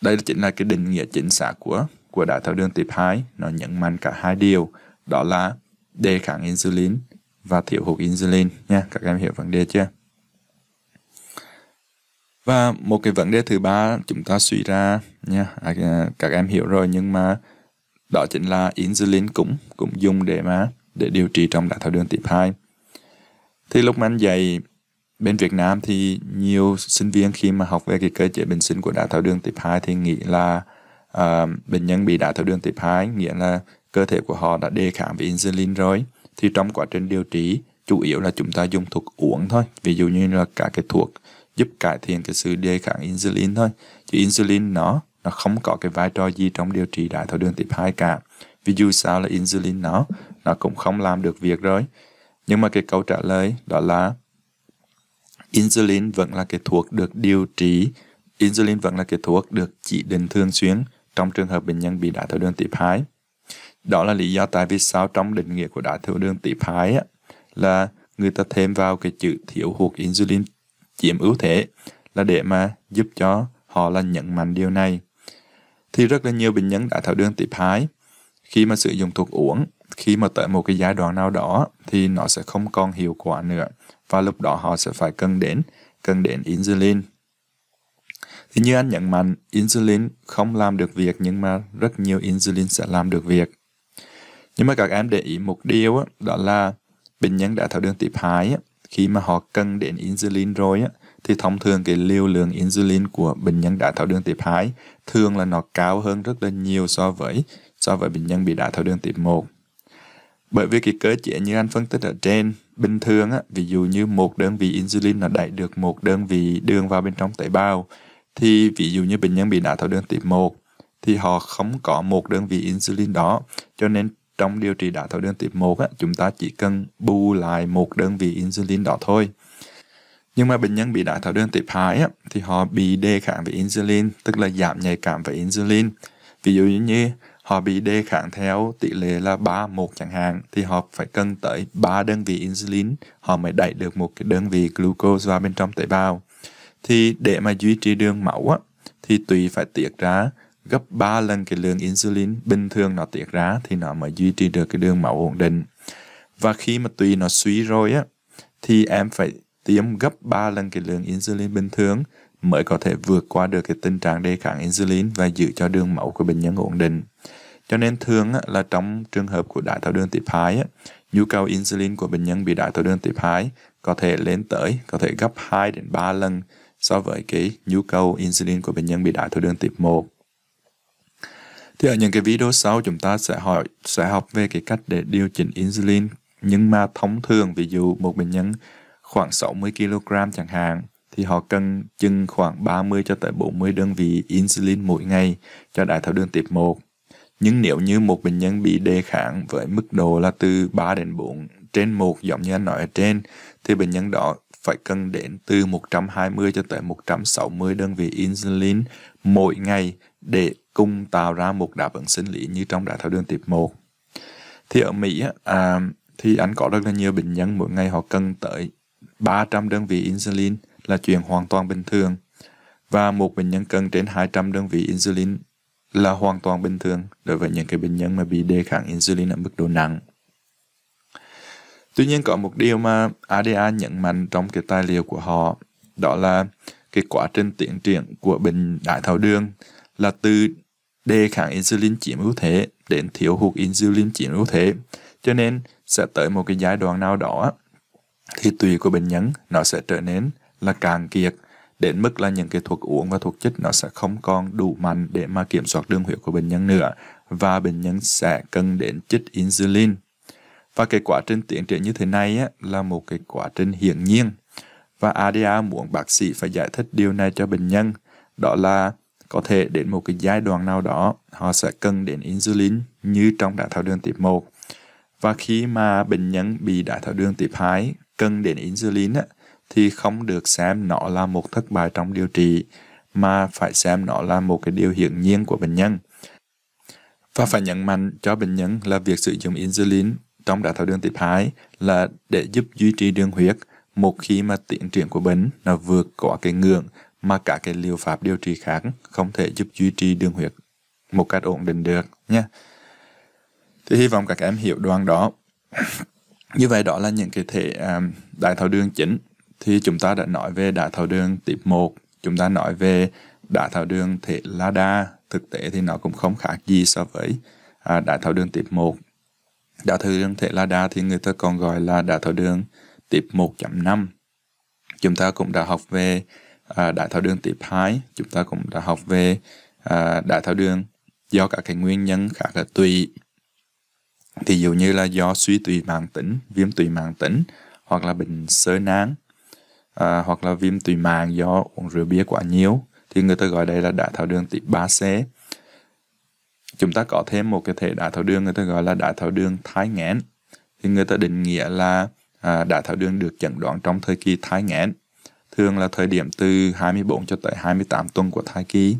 đây chính là cái định nghĩa chính xác của của đái tháo đường type 2 nó nhấn mạnh cả hai điều đó là đề kháng insulin và thiếu hụt insulin nha các em hiểu vấn đề chưa và một cái vấn đề thứ ba chúng ta suy ra nha à, các em hiểu rồi nhưng mà đó chính là insulin cũng cũng dùng để mà để điều trị trong đái tháo đường type 2 thì lúc mà anh dạy Bên Việt Nam thì nhiều sinh viên khi mà học về cái cơ chế bệnh sinh của đái tháo đường type 2 thì nghĩ là uh, bệnh nhân bị đái tháo đường type 2 nghĩa là cơ thể của họ đã đề kháng với insulin rồi. Thì trong quá trình điều trị chủ yếu là chúng ta dùng thuốc uống thôi. Ví dụ như là cả cái thuốc giúp cải thiện cái sự đề kháng insulin thôi. Chứ insulin nó nó không có cái vai trò gì trong điều trị đái tháo đường type 2 cả. Vì dù sao là insulin nó nó cũng không làm được việc rồi. Nhưng mà cái câu trả lời đó là Insulin vẫn là cái thuốc được điều trị, insulin vẫn là cái thuốc được chỉ định thường xuyên trong trường hợp bệnh nhân bị đái tháo đường type 2. Đó là lý do tại vì sao trong định nghĩa của đái tháo đường type 2 á, là người ta thêm vào cái chữ thiếu hụt insulin chiếm ưu thế là để mà giúp cho họ là nhận mạnh điều này. Thì rất là nhiều bệnh nhân đái tháo đường type 2 khi mà sử dụng thuốc uống khi mà tới một cái giai đoạn nào đó thì nó sẽ không còn hiệu quả nữa và lúc đó họ sẽ phải cần đến cần đến insulin thì như anh nhận mạnh insulin không làm được việc nhưng mà rất nhiều insulin sẽ làm được việc nhưng mà các em để ý một điều đó, đó là bệnh nhân đã tháo đường tiếp 2 khi mà họ cần đến insulin rồi thì thông thường cái liều lượng insulin của bệnh nhân đã tháo đường tiếp 2 thường là nó cao hơn rất là nhiều so với so với bệnh nhân bị đái tháo đường tiếp 1 bởi vì cái cơ chế như anh phân tích ở trên, bình thường á, ví dụ như một đơn vị insulin là đẩy được một đơn vị đường vào bên trong tế bào, thì ví dụ như bệnh nhân bị đái tháo đường tiếp 1 thì họ không có một đơn vị insulin đó, cho nên trong điều trị đái tháo đường tiếp 1 á, chúng ta chỉ cần bù lại một đơn vị insulin đó thôi. Nhưng mà bệnh nhân bị đái tháo đường tiếp 2 á, thì họ bị đề kháng với insulin, tức là giảm nhạy cảm với insulin. Ví dụ như họ bị đề kháng theo tỷ lệ là 3 1 chẳng hạn thì họ phải cần tới 3 đơn vị insulin họ mới đẩy được một cái đơn vị glucose vào bên trong tế bào. Thì để mà duy trì đường máu á, thì tùy phải tiết ra gấp 3 lần cái lượng insulin bình thường nó tiết ra thì nó mới duy trì được cái đường máu ổn định. Và khi mà tùy nó suy rồi á, thì em phải tiêm gấp 3 lần cái lượng insulin bình thường mới có thể vượt qua được cái tình trạng đề kháng insulin và giữ cho đường máu của bệnh nhân ổn định. Cho nên thường là trong trường hợp của đại tháo đường tiếp 2, nhu cầu insulin của bệnh nhân bị đại tháo đường tiếp 2 có thể lên tới, có thể gấp 2 đến 3 lần so với cái nhu cầu insulin của bệnh nhân bị đại tháo đường tiếp 1. Thì ở những cái video sau chúng ta sẽ hỏi sẽ học về cái cách để điều chỉnh insulin nhưng mà thông thường ví dụ một bệnh nhân khoảng 60 kg chẳng hạn thì họ cần chừng khoảng 30 cho tới 40 đơn vị insulin mỗi ngày cho đại tháo đường tiếp 1 nhưng nếu như một bệnh nhân bị đề kháng với mức độ là từ 3 đến 4 trên 1 giống như anh nói ở trên, thì bệnh nhân đó phải cần đến từ 120 cho tới 160 đơn vị insulin mỗi ngày để cùng tạo ra một đáp ứng sinh lý như trong đại tháo đường tiếp 1. Thì ở Mỹ à, thì anh có rất là nhiều bệnh nhân mỗi ngày họ cần tới 300 đơn vị insulin là chuyện hoàn toàn bình thường. Và một bệnh nhân cần trên 200 đơn vị insulin là hoàn toàn bình thường đối với những cái bệnh nhân mà bị đề kháng insulin ở mức độ nặng. Tuy nhiên có một điều mà ADA nhận mạnh trong cái tài liệu của họ đó là cái quá trình tiến triển của bệnh đại tháo đường là từ đề kháng insulin chiếm ưu thế đến thiếu hụt insulin chiếm ưu thế cho nên sẽ tới một cái giai đoạn nào đó thì tùy của bệnh nhân nó sẽ trở nên là càng kiệt đến mức là những cái thuốc uống và thuốc chích nó sẽ không còn đủ mạnh để mà kiểm soát đường huyết của bệnh nhân nữa và bệnh nhân sẽ cần đến chích insulin. Và cái quá trình tiến triển như thế này á, là một cái quá trình hiển nhiên và ADA muốn bác sĩ phải giải thích điều này cho bệnh nhân đó là có thể đến một cái giai đoạn nào đó họ sẽ cần đến insulin như trong đái tháo đường type 1 và khi mà bệnh nhân bị đái tháo đường type 2 cần đến insulin á, thì không được xem nó là một thất bại trong điều trị mà phải xem nó là một cái điều hiển nhiên của bệnh nhân. Và phải nhấn mạnh cho bệnh nhân là việc sử dụng insulin trong đái tháo đường type 2 là để giúp duy trì đường huyết một khi mà tiến triển của bệnh nó vượt qua cái ngưỡng mà cả cái liệu pháp điều trị khác không thể giúp duy trì đường huyết một cách ổn định được nha. Thì hy vọng các em hiểu đoạn đó. Như vậy đó là những cái thể um, à, đại tháo đường chính thì chúng ta đã nói về đái tháo đường tiếp 1, chúng ta nói về đái tháo đường thể LADA, thực tế thì nó cũng không khác gì so với à, đái tháo đường tiếp 1. Đái tháo đường thể LADA thì người ta còn gọi là đái tháo đường tiếp 1.5. Chúng ta cũng đã học về à, đái tháo đường tiếp 2, chúng ta cũng đã học về à, đái tháo đường do các cái nguyên nhân khác là tùy thì dụ như là do suy tùy mãn tính, viêm tùy mãn tính hoặc là bệnh sơ nán à, hoặc là viêm tùy màng do uống rượu bia quá nhiều thì người ta gọi đây là đái tháo đường tiếp 3C chúng ta có thêm một cái thể đái tháo đường người ta gọi là đái tháo đường thai nghén thì người ta định nghĩa là à, đái tháo đường được chẩn đoán trong thời kỳ thai nghén thường là thời điểm từ 24 cho tới 28 tuần của thai kỳ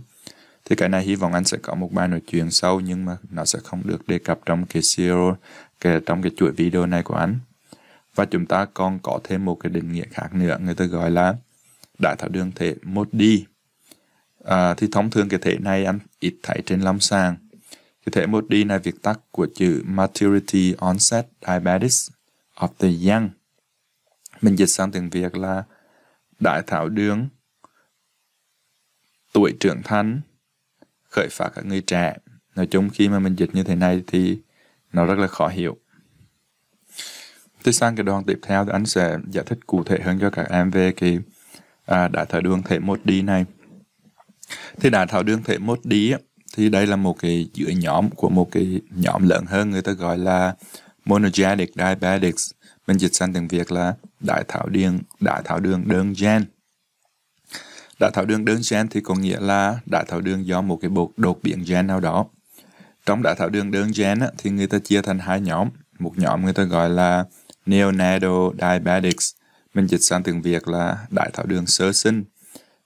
thì cái này hy vọng anh sẽ có một bài nói chuyện sâu nhưng mà nó sẽ không được đề cập trong cái serial cái, trong cái chuỗi video này của anh và chúng ta còn có thêm một cái định nghĩa khác nữa người ta gọi là đại tháo đường thể 1D à, thì thông thường cái thể này anh ít thấy trên lâm sàng cái thể 1D này việc tắt của chữ Maturity Onset Diabetes of the Young mình dịch sang tiếng Việt là đại tháo đường tuổi trưởng thành khởi phát ở người trẻ nói chung khi mà mình dịch như thế này thì nó rất là khó hiểu thì sang cái đoạn tiếp theo thì anh sẽ giải thích cụ thể hơn cho các em về cái à, đá tháo đường thể 1D này. Thì đại tháo đường thể 1D thì đây là một cái giữa nhóm của một cái nhóm lớn hơn người ta gọi là monogenic diabetics. Mình dịch sang tiếng Việt là đại tháo đường, đại tháo đường đơn gen. Đại tháo đường đơn gen thì có nghĩa là đại tháo đường do một cái bột đột biến gen nào đó. Trong đại tháo đường đơn gen á, thì người ta chia thành hai nhóm. Một nhóm người ta gọi là neonatal diabetics, mình dịch sang tiếng Việt là đại tháo đường sơ sinh,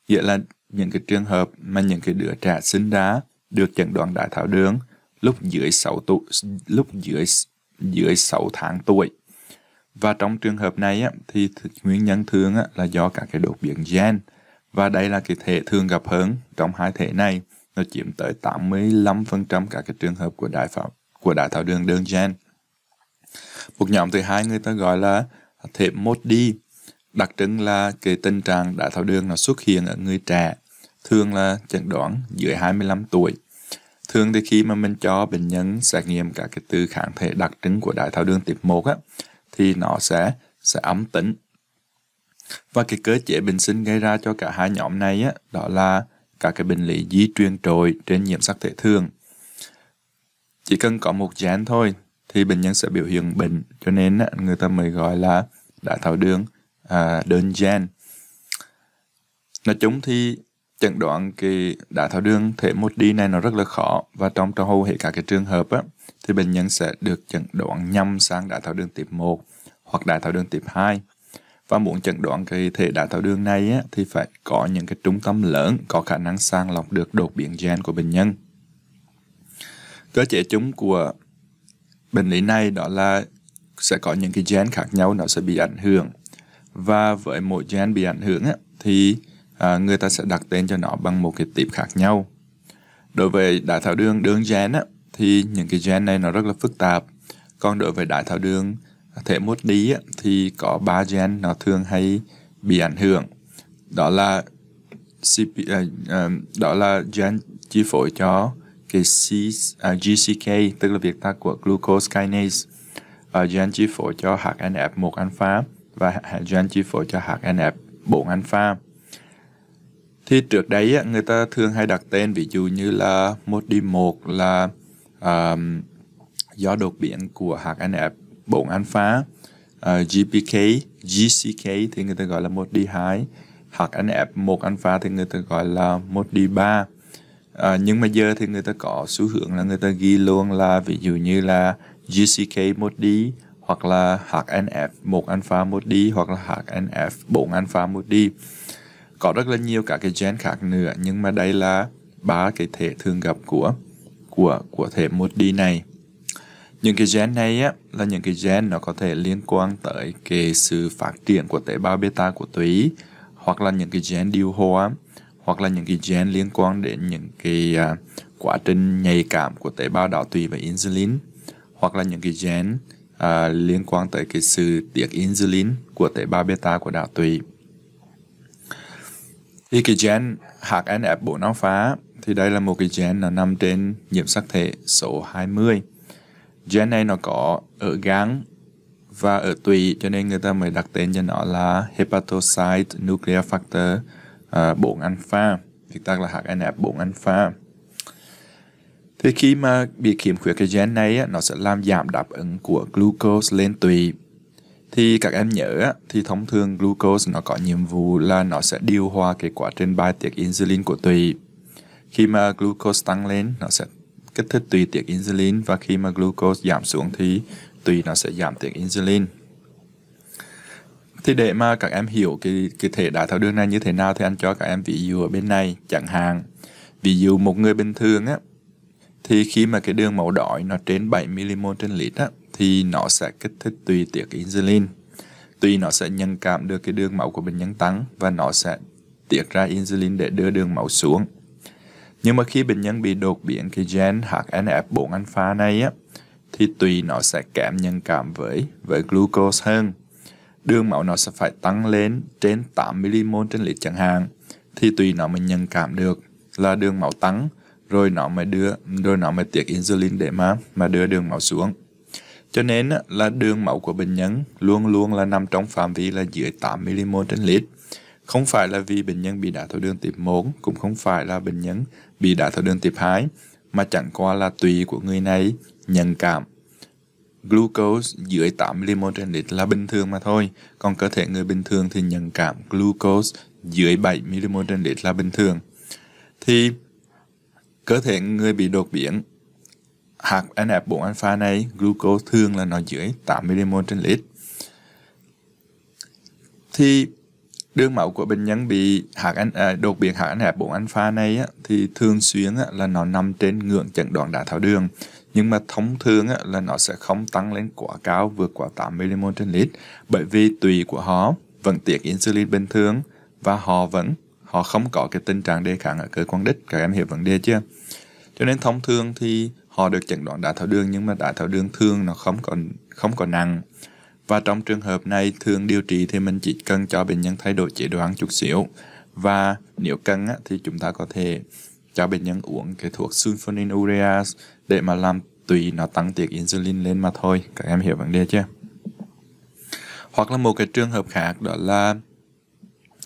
nghĩa là những cái trường hợp mà những cái đứa trẻ sinh ra được chẩn đoán đại tháo đường lúc dưới 6 tuổi, lúc dưới dưới 6 tháng tuổi. Và trong trường hợp này á, thì nguyên nhân thường á, là do các cái đột biến gen và đây là cái thể thường gặp hơn trong hai thể này nó chiếm tới 85% các cái trường hợp của đại pháo của đại tháo đường đơn gen một nhóm thứ hai người ta gọi là thệp mốt đi đặc trưng là cái tình trạng đái tháo đường nó xuất hiện ở người trẻ thường là chẩn đoán dưới 25 tuổi thường thì khi mà mình cho bệnh nhân xét nghiệm các cái từ kháng thể đặc trưng của đái tháo đường tiếp 1 á thì nó sẽ sẽ âm tính và cái cơ chế bệnh sinh gây ra cho cả hai nhóm này á đó là cả cái bệnh lý di truyền trội trên nhiễm sắc thể thường chỉ cần có một gen thôi thì bệnh nhân sẽ biểu hiện bệnh cho nên người ta mới gọi là đái tháo đường à, đơn gen nói chung thì chẩn đoán cái đái tháo đường thể 1D này nó rất là khó và trong trong hầu hết cả cái trường hợp á, thì bệnh nhân sẽ được chẩn đoán nhằm sang đái tháo đường tiếp 1 hoặc đái tháo đường tiếp 2 và muốn chẩn đoán cái thể đái tháo đường này á, thì phải có những cái trung tâm lớn có khả năng sàng lọc được đột biến gen của bệnh nhân cơ chế chúng của bệnh lý này đó là sẽ có những cái gen khác nhau nó sẽ bị ảnh hưởng và với mỗi gen bị ảnh hưởng ấy, thì à, người ta sẽ đặt tên cho nó bằng một cái tiếp khác nhau đối với đái tháo đường đường gen ấy, thì những cái gen này nó rất là phức tạp còn đối với đái tháo đường thể mốt đi ấy, thì có ba gen nó thường hay bị ảnh hưởng đó là CP, uh, à, uh, à, đó là gen chi phối cho cái à, GCK tức là việc tắt của glucose kinase uh, à, gen chi phối cho HNF1 alpha và gen chi phối cho HNF4 alpha thì trước đấy người ta thường hay đặt tên ví dụ như là một d một là um, do đột biến của HNF4 alpha uh, à, GPK, GCK thì người ta gọi là một d 2 HNF1 alpha thì người ta gọi là một d 3 à, nhưng mà giờ thì người ta có xu hướng là người ta ghi luôn là ví dụ như là GCK 1D hoặc là HNF 1 alpha 1D hoặc là HNF 4 alpha 1D có rất là nhiều các cái gen khác nữa nhưng mà đây là ba cái thể thường gặp của của của thể 1D này những cái gen này á, là những cái gen nó có thể liên quan tới cái sự phát triển của tế bào beta của tủy hoặc là những cái gen điều hòa hoặc là những cái gen liên quan đến những cái uh, quá trình nhạy cảm của tế bào đảo tùy với insulin hoặc là những cái gen à, liên quan tới cái sự tiết insulin của tế bào beta của đảo tụy. Thì cái gen HNF4 phá thì đây là một cái gen nó nằm trên nhiễm sắc thể số 20. Gen này nó có ở gan và ở tụy cho nên người ta mới đặt tên cho nó là hepatocyte nuclear factor à, 4 alpha thì tắt là HNF4 alpha thì khi mà bị khiếm khuyết cái gen này á, nó sẽ làm giảm đáp ứng của glucose lên tùy thì các em nhớ thì thông thường glucose nó có nhiệm vụ là nó sẽ điều hòa cái quá trình bài tiết insulin của tùy khi mà glucose tăng lên nó sẽ kích thích tùy tiết insulin và khi mà glucose giảm xuống thì tùy nó sẽ giảm tiết insulin thì để mà các em hiểu cái cái thể đái tháo đường này như thế nào thì anh cho các em ví dụ ở bên này chẳng hạn ví dụ một người bình thường á thì khi mà cái đường màu đỏ nó trên 7 mmol trên lít á thì nó sẽ kích thích tùy tiết insulin tùy nó sẽ nhận cảm được cái đường máu của bệnh nhân tăng và nó sẽ tiết ra insulin để đưa đường máu xuống nhưng mà khi bệnh nhân bị đột biến cái gen HNF4 alpha này á thì tùy nó sẽ kém nhận cảm với với glucose hơn đường máu nó sẽ phải tăng lên trên 8 mmol trên lít chẳng hạn thì tùy nó mới nhận cảm được là đường máu tăng rồi nó mới đưa rồi nó mới tiết insulin để mà mà đưa đường máu xuống cho nên là đường máu của bệnh nhân luôn luôn là nằm trong phạm vi là dưới 8 mmol trên lít không phải là vì bệnh nhân bị đái tháo đường tiếp 1 cũng không phải là bệnh nhân bị đái tháo đường tiếp 2 mà chẳng qua là tùy của người này nhận cảm glucose dưới 8 mmol trên lít là bình thường mà thôi. Còn cơ thể người bình thường thì nhận cảm glucose dưới 7 mmol trên lít là bình thường. Thì cơ thể người bị đột biến hạt NF4 alpha này glucose thường là nó dưới 8 mmol trên lít. Thì đường máu của bệnh nhân bị hạt à, đột biến hạt NF4 alpha này thì thường xuyên là nó nằm trên ngưỡng chẩn đoán đái tháo đường nhưng mà thông thường á, là nó sẽ không tăng lên quá cao vượt quá 8 mmol trên lít bởi vì tùy của họ vẫn tiết insulin bình thường và họ vẫn họ không có cái tình trạng đề kháng ở cơ quan đích các em hiểu vấn đề chưa cho nên thông thường thì họ được chẩn đoán đái tháo đường nhưng mà đái tháo đường thường nó không còn không còn nặng và trong trường hợp này thường điều trị thì mình chỉ cần cho bệnh nhân thay đổi chế độ ăn chút xíu và nếu cần á, thì chúng ta có thể cho bệnh nhân uống cái thuốc sulfonylurea để mà làm tùy nó tăng tiết insulin lên mà thôi các em hiểu vấn đề chưa hoặc là một cái trường hợp khác đó là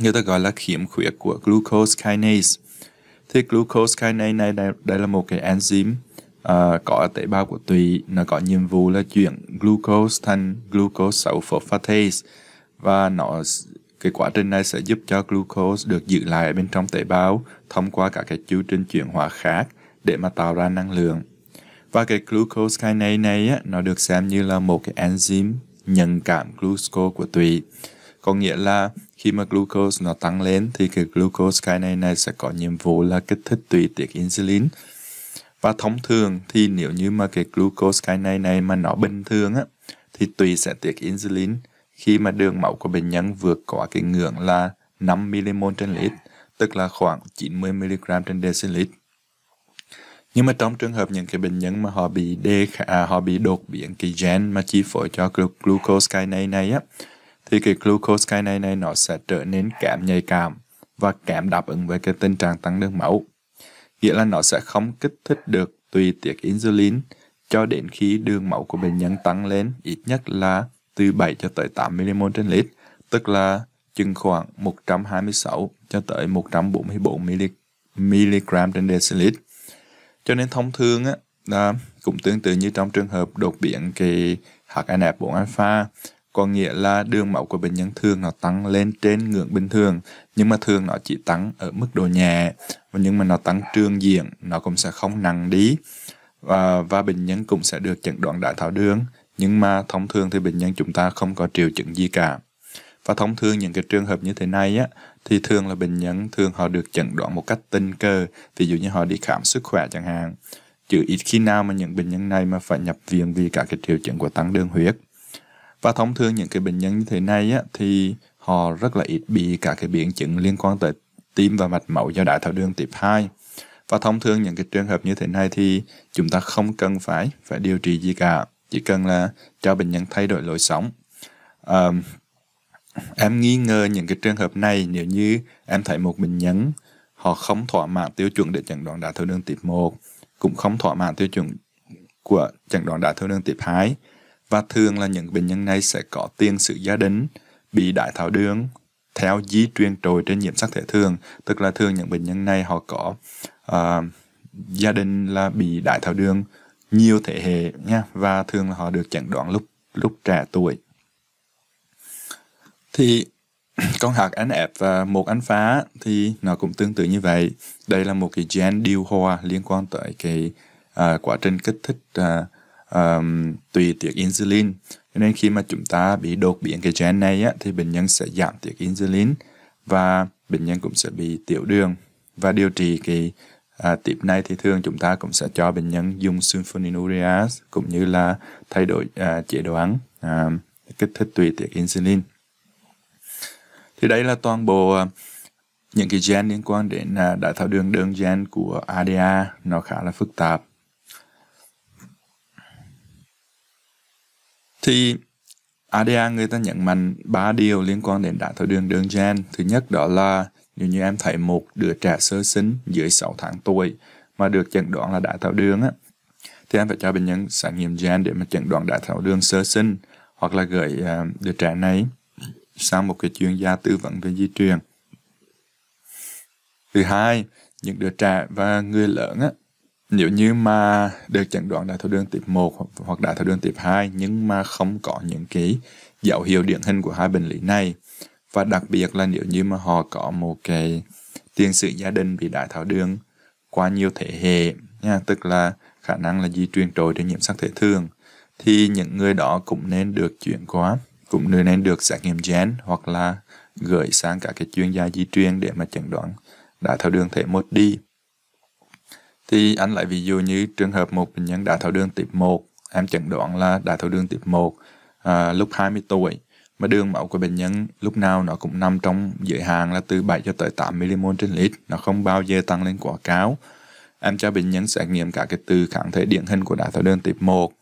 người ta gọi là khiếm khuyết của glucose kinase thì glucose kinase này đây, đây là một cái enzyme uh, có tế bào của tụy nó có nhiệm vụ là chuyển glucose thành glucose 6 phosphatase và nó cái quá trình này sẽ giúp cho glucose được giữ lại ở bên trong tế bào thông qua các cái chu trình chuyển hóa khác để mà tạo ra năng lượng. Và cái glucose kinase này á, nó được xem như là một cái enzyme nhận cảm glucose của tụy. Có nghĩa là khi mà glucose nó tăng lên thì cái glucose kinase này sẽ có nhiệm vụ là kích thích tụy tiết insulin. Và thông thường thì nếu như mà cái glucose kinase này mà nó bình thường á, thì tùy sẽ tiết insulin khi mà đường máu của bệnh nhân vượt qua cái ngưỡng là 5 mmol trên lít, tức là khoảng 90 mg trên decilit. Nhưng mà trong trường hợp những cái bệnh nhân mà họ bị đề, à, họ bị đột biến cái gen mà chi phối cho glucose kinase này á, thì cái glucose kinase này nó sẽ trở nên kém nhạy cảm và kém đáp ứng với cái tình trạng tăng đường máu. Nghĩa là nó sẽ không kích thích được tùy tiết insulin cho đến khi đường máu của bệnh nhân tăng lên ít nhất là từ 7 cho tới 8 mmol trên lít, tức là chừng khoảng 126 cho tới 144 mg trên decilit. Cho nên thông thường á, là cũng tương tự như trong trường hợp đột biến cái HNF4 alpha, có nghĩa là đường máu của bệnh nhân thường nó tăng lên trên ngưỡng bình thường, nhưng mà thường nó chỉ tăng ở mức độ nhẹ, nhưng mà nó tăng trương diện, nó cũng sẽ không nặng đi và, và bệnh nhân cũng sẽ được chẩn đoán đại tháo đường nhưng mà thông thường thì bệnh nhân chúng ta không có triệu chứng gì cả. Và thông thường những cái trường hợp như thế này á, thì thường là bệnh nhân thường họ được chẩn đoán một cách tình cơ ví dụ như họ đi khám sức khỏe chẳng hạn. Chứ ít khi nào mà những bệnh nhân này mà phải nhập viện vì cả cái triệu chứng của tăng đường huyết. Và thông thường những cái bệnh nhân như thế này á, thì họ rất là ít bị cả cái biến chứng liên quan tới tim và mạch máu do đại tháo đường type 2. Và thông thường những cái trường hợp như thế này thì chúng ta không cần phải phải điều trị gì cả chỉ cần là cho bệnh nhân thay đổi lối sống à, em nghi ngờ những cái trường hợp này nếu như em thấy một bệnh nhân họ không thỏa mãn tiêu chuẩn để chẩn đoán đái tháo đường tiếp 1 cũng không thỏa mãn tiêu chuẩn của chẩn đoán đái tháo đường tiếp 2 và thường là những bệnh nhân này sẽ có tiền sử gia đình bị đại tháo đường theo di truyền trồi trên nhiễm sắc thể thường tức là thường những bệnh nhân này họ có uh, gia đình là bị đại tháo đường nhiều thế hệ nha và thường là họ được chẩn đoán lúc lúc trẻ tuổi thì [clears throat] con hạt NF và một ánh phá thì nó cũng tương tự như vậy đây là một cái gen điều hòa liên quan tới cái uh, quá trình kích thích uh, um, tùy tiết insulin cho nên khi mà chúng ta bị đột biến cái gen này á, thì bệnh nhân sẽ giảm tiết insulin và bệnh nhân cũng sẽ bị tiểu đường và điều trị cái À, tiếp này thì thường chúng ta cũng sẽ cho bệnh nhân dùng sulfonylureas cũng như là thay đổi à, chế độ ăn, à, kích thích tùy tiết insulin. Thì đây là toàn bộ à, những cái gen liên quan đến à, đái tháo đường đơn gen của ADA, nó khá là phức tạp. Thì ADA người ta nhận mạnh ba điều liên quan đến đại tháo đường đơn gen. Thứ nhất đó là nếu như em thấy một đứa trẻ sơ sinh dưới 6 tháng tuổi mà được chẩn đoán là đái tháo đường á, thì em phải cho bệnh nhân xét nghiệm gen để mà chẩn đoán đái tháo đường sơ sinh hoặc là gửi uh, đứa trẻ này sang một cái chuyên gia tư vấn về di truyền. Thứ hai, những đứa trẻ và người lớn á, nếu như mà được chẩn đoán đái tháo đường type 1 hoặc đái tháo đường type 2 nhưng mà không có những cái dấu hiệu điển hình của hai bệnh lý này và đặc biệt là nếu như mà họ có một cái tiền sử gia đình bị đại tháo đường qua nhiều thế hệ nha tức là khả năng là di truyền trội để nhiễm sắc thể thường thì những người đó cũng nên được chuyển qua cũng nên được xét nghiệm gen hoặc là gửi sang các cái chuyên gia di truyền để mà chẩn đoán đại tháo đường thể 1 đi thì anh lại ví dụ như trường hợp một bệnh nhân đại tháo đường type 1 em chẩn đoán là đại tháo đường type 1 à, lúc 20 tuổi mà đường máu của bệnh nhân lúc nào nó cũng nằm trong giới hạn là từ 7 cho tới 8 mmol trên lít, nó không bao giờ tăng lên quá cao. Em cho bệnh nhân xét nghiệm cả cái từ kháng thể điển hình của đái tháo đường type 1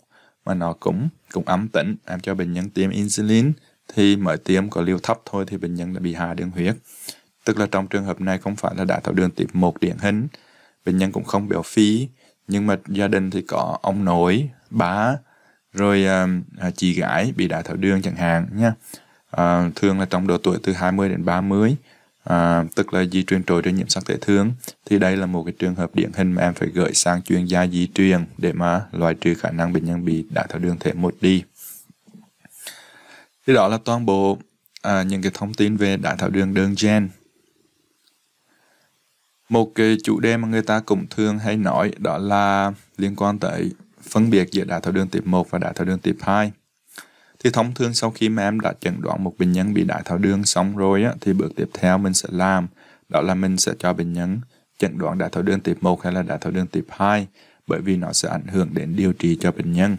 mà nó cũng cũng ấm tĩnh, em cho bệnh nhân tiêm insulin thì mới tiêm có liều thấp thôi thì bệnh nhân đã bị hạ đường huyết. Tức là trong trường hợp này không phải là đái tháo đường type 1 điển hình, bệnh nhân cũng không béo phì, nhưng mà gia đình thì có ông nội, bà rồi à, à, chị gái bị đái tháo đường chẳng hạn nha à, thường là trong độ tuổi từ 20 đến 30 à, tức là di truyền trội trên nhiễm sắc thể thương thì đây là một cái trường hợp điển hình mà em phải gửi sang chuyên gia di truyền để mà loại trừ khả năng bệnh nhân bị đái tháo đường thể một đi thì đó là toàn bộ à, những cái thông tin về đái tháo đường đơn gen một cái chủ đề mà người ta cũng thường hay nói đó là liên quan tới phân biệt giữa đái tháo đường tiếp 1 và đái tháo đường tiếp 2. Thì thông thường sau khi mà em đã chẩn đoán một bệnh nhân bị đái tháo đường xong rồi á, thì bước tiếp theo mình sẽ làm đó là mình sẽ cho bệnh nhân chẩn đoán đái tháo đường tiếp 1 hay là đái tháo đường tiếp 2 bởi vì nó sẽ ảnh hưởng đến điều trị cho bệnh nhân.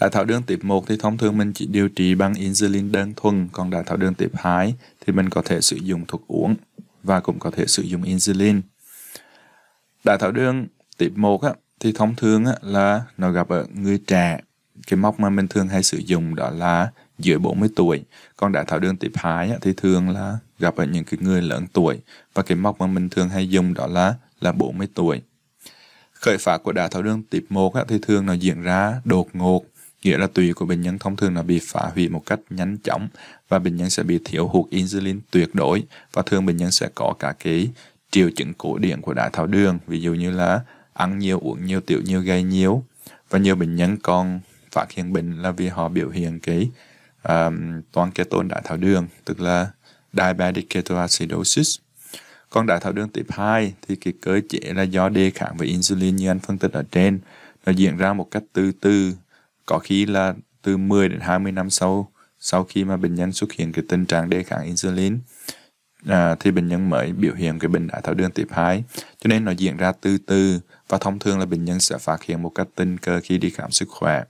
Đái tháo đường tiếp 1 thì thông thường mình chỉ điều trị bằng insulin đơn thuần, còn đái tháo đường tiếp 2 thì mình có thể sử dụng thuốc uống và cũng có thể sử dụng insulin. Đái tháo đường tiếp 1 á, thì thông thường á, là nó gặp ở người trẻ cái mốc mà mình thường hay sử dụng đó là dưới 40 tuổi còn đại tháo đường tiếp 2 á, thì thường là gặp ở những cái người lớn tuổi và cái mốc mà mình thường hay dùng đó là là 40 tuổi khởi phát của đại tháo đường tiếp 1 á, thì thường nó diễn ra đột ngột nghĩa là tùy của bệnh nhân thông thường là bị phá hủy một cách nhanh chóng và bệnh nhân sẽ bị thiếu hụt insulin tuyệt đối và thường bệnh nhân sẽ có cả cái triệu chứng cổ điển của đại tháo đường ví dụ như là ăn nhiều, uống nhiều, tiểu nhiều, gây nhiều. Và nhiều bệnh nhân còn phát hiện bệnh là vì họ biểu hiện cái um, toan ketone đại tháo đường, tức là diabetic ketoacidosis. Còn đại tháo đường type 2 thì cái cơ chế là do đề kháng với insulin như anh phân tích ở trên. Nó diễn ra một cách từ từ, có khi là từ 10 đến 20 năm sau sau khi mà bệnh nhân xuất hiện cái tình trạng đề kháng insulin à, thì bệnh nhân mới biểu hiện cái bệnh đái tháo đường tiếp 2 cho nên nó diễn ra từ từ và thông thường là bệnh nhân sẽ phát hiện một cách tình cờ khi đi khám sức khỏe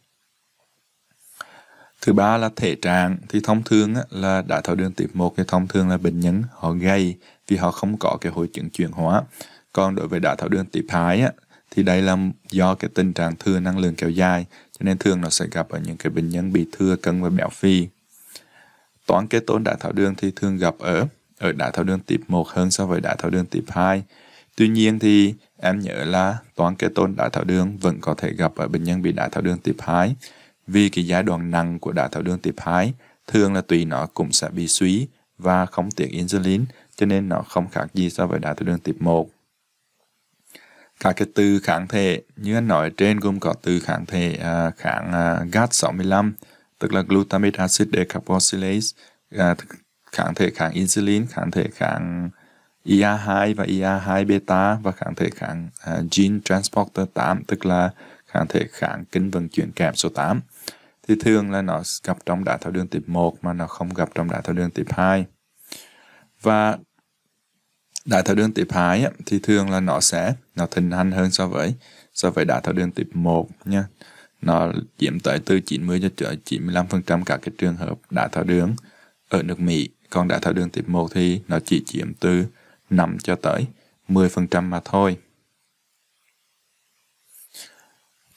thứ ba là thể trạng thì thông thường là đái tháo đường tiếp 1 thì thông thường là bệnh nhân họ gầy vì họ không có cái hội chứng chuyển hóa còn đối với đái tháo đường tiếp 2 thì đây là do cái tình trạng thừa năng lượng kéo dài cho nên thường nó sẽ gặp ở những cái bệnh nhân bị thừa cân và béo phì toán kết tốn đại tháo đường thì thường gặp ở ở đá thao đường tiếp 1 hơn so với đá thao đường tiếp 2. Tuy nhiên thì em nhớ là toán kê tôn đá tháo đường vẫn có thể gặp ở bệnh nhân bị đá tháo đường tiếp 2 vì cái giai đoạn nặng của đá tháo đường tiếp 2 thường là tùy nó cũng sẽ bị suy và không tiết insulin cho nên nó không khác gì so với đá tháo đường tiếp 1. Các cái từ kháng thể như anh nói trên cũng có từ kháng thể à, kháng à, GAT65 tức là glutamate acid decarboxylase à, kháng thể kháng insulin, kháng thể kháng e IA2 và e IA2 beta và kháng thể kháng uh, gene transporter 8 tức là kháng thể kháng kính vận chuyển kẹp số 8 thì thường là nó gặp trong đái tháo đường type 1 mà nó không gặp trong đái tháo đường type 2. Và đái tháo đường type 2 ấy, thì thường là nó sẽ nó thịnh hành hơn so với so với đái tháo đường type 1 nha. Nó chiếm tới từ 90 cho tới 95% các cái trường hợp đái tháo đường ở nước Mỹ còn đạ thao đường type 1 thì nó chỉ chiếm từ 5 cho tới 10% mà thôi.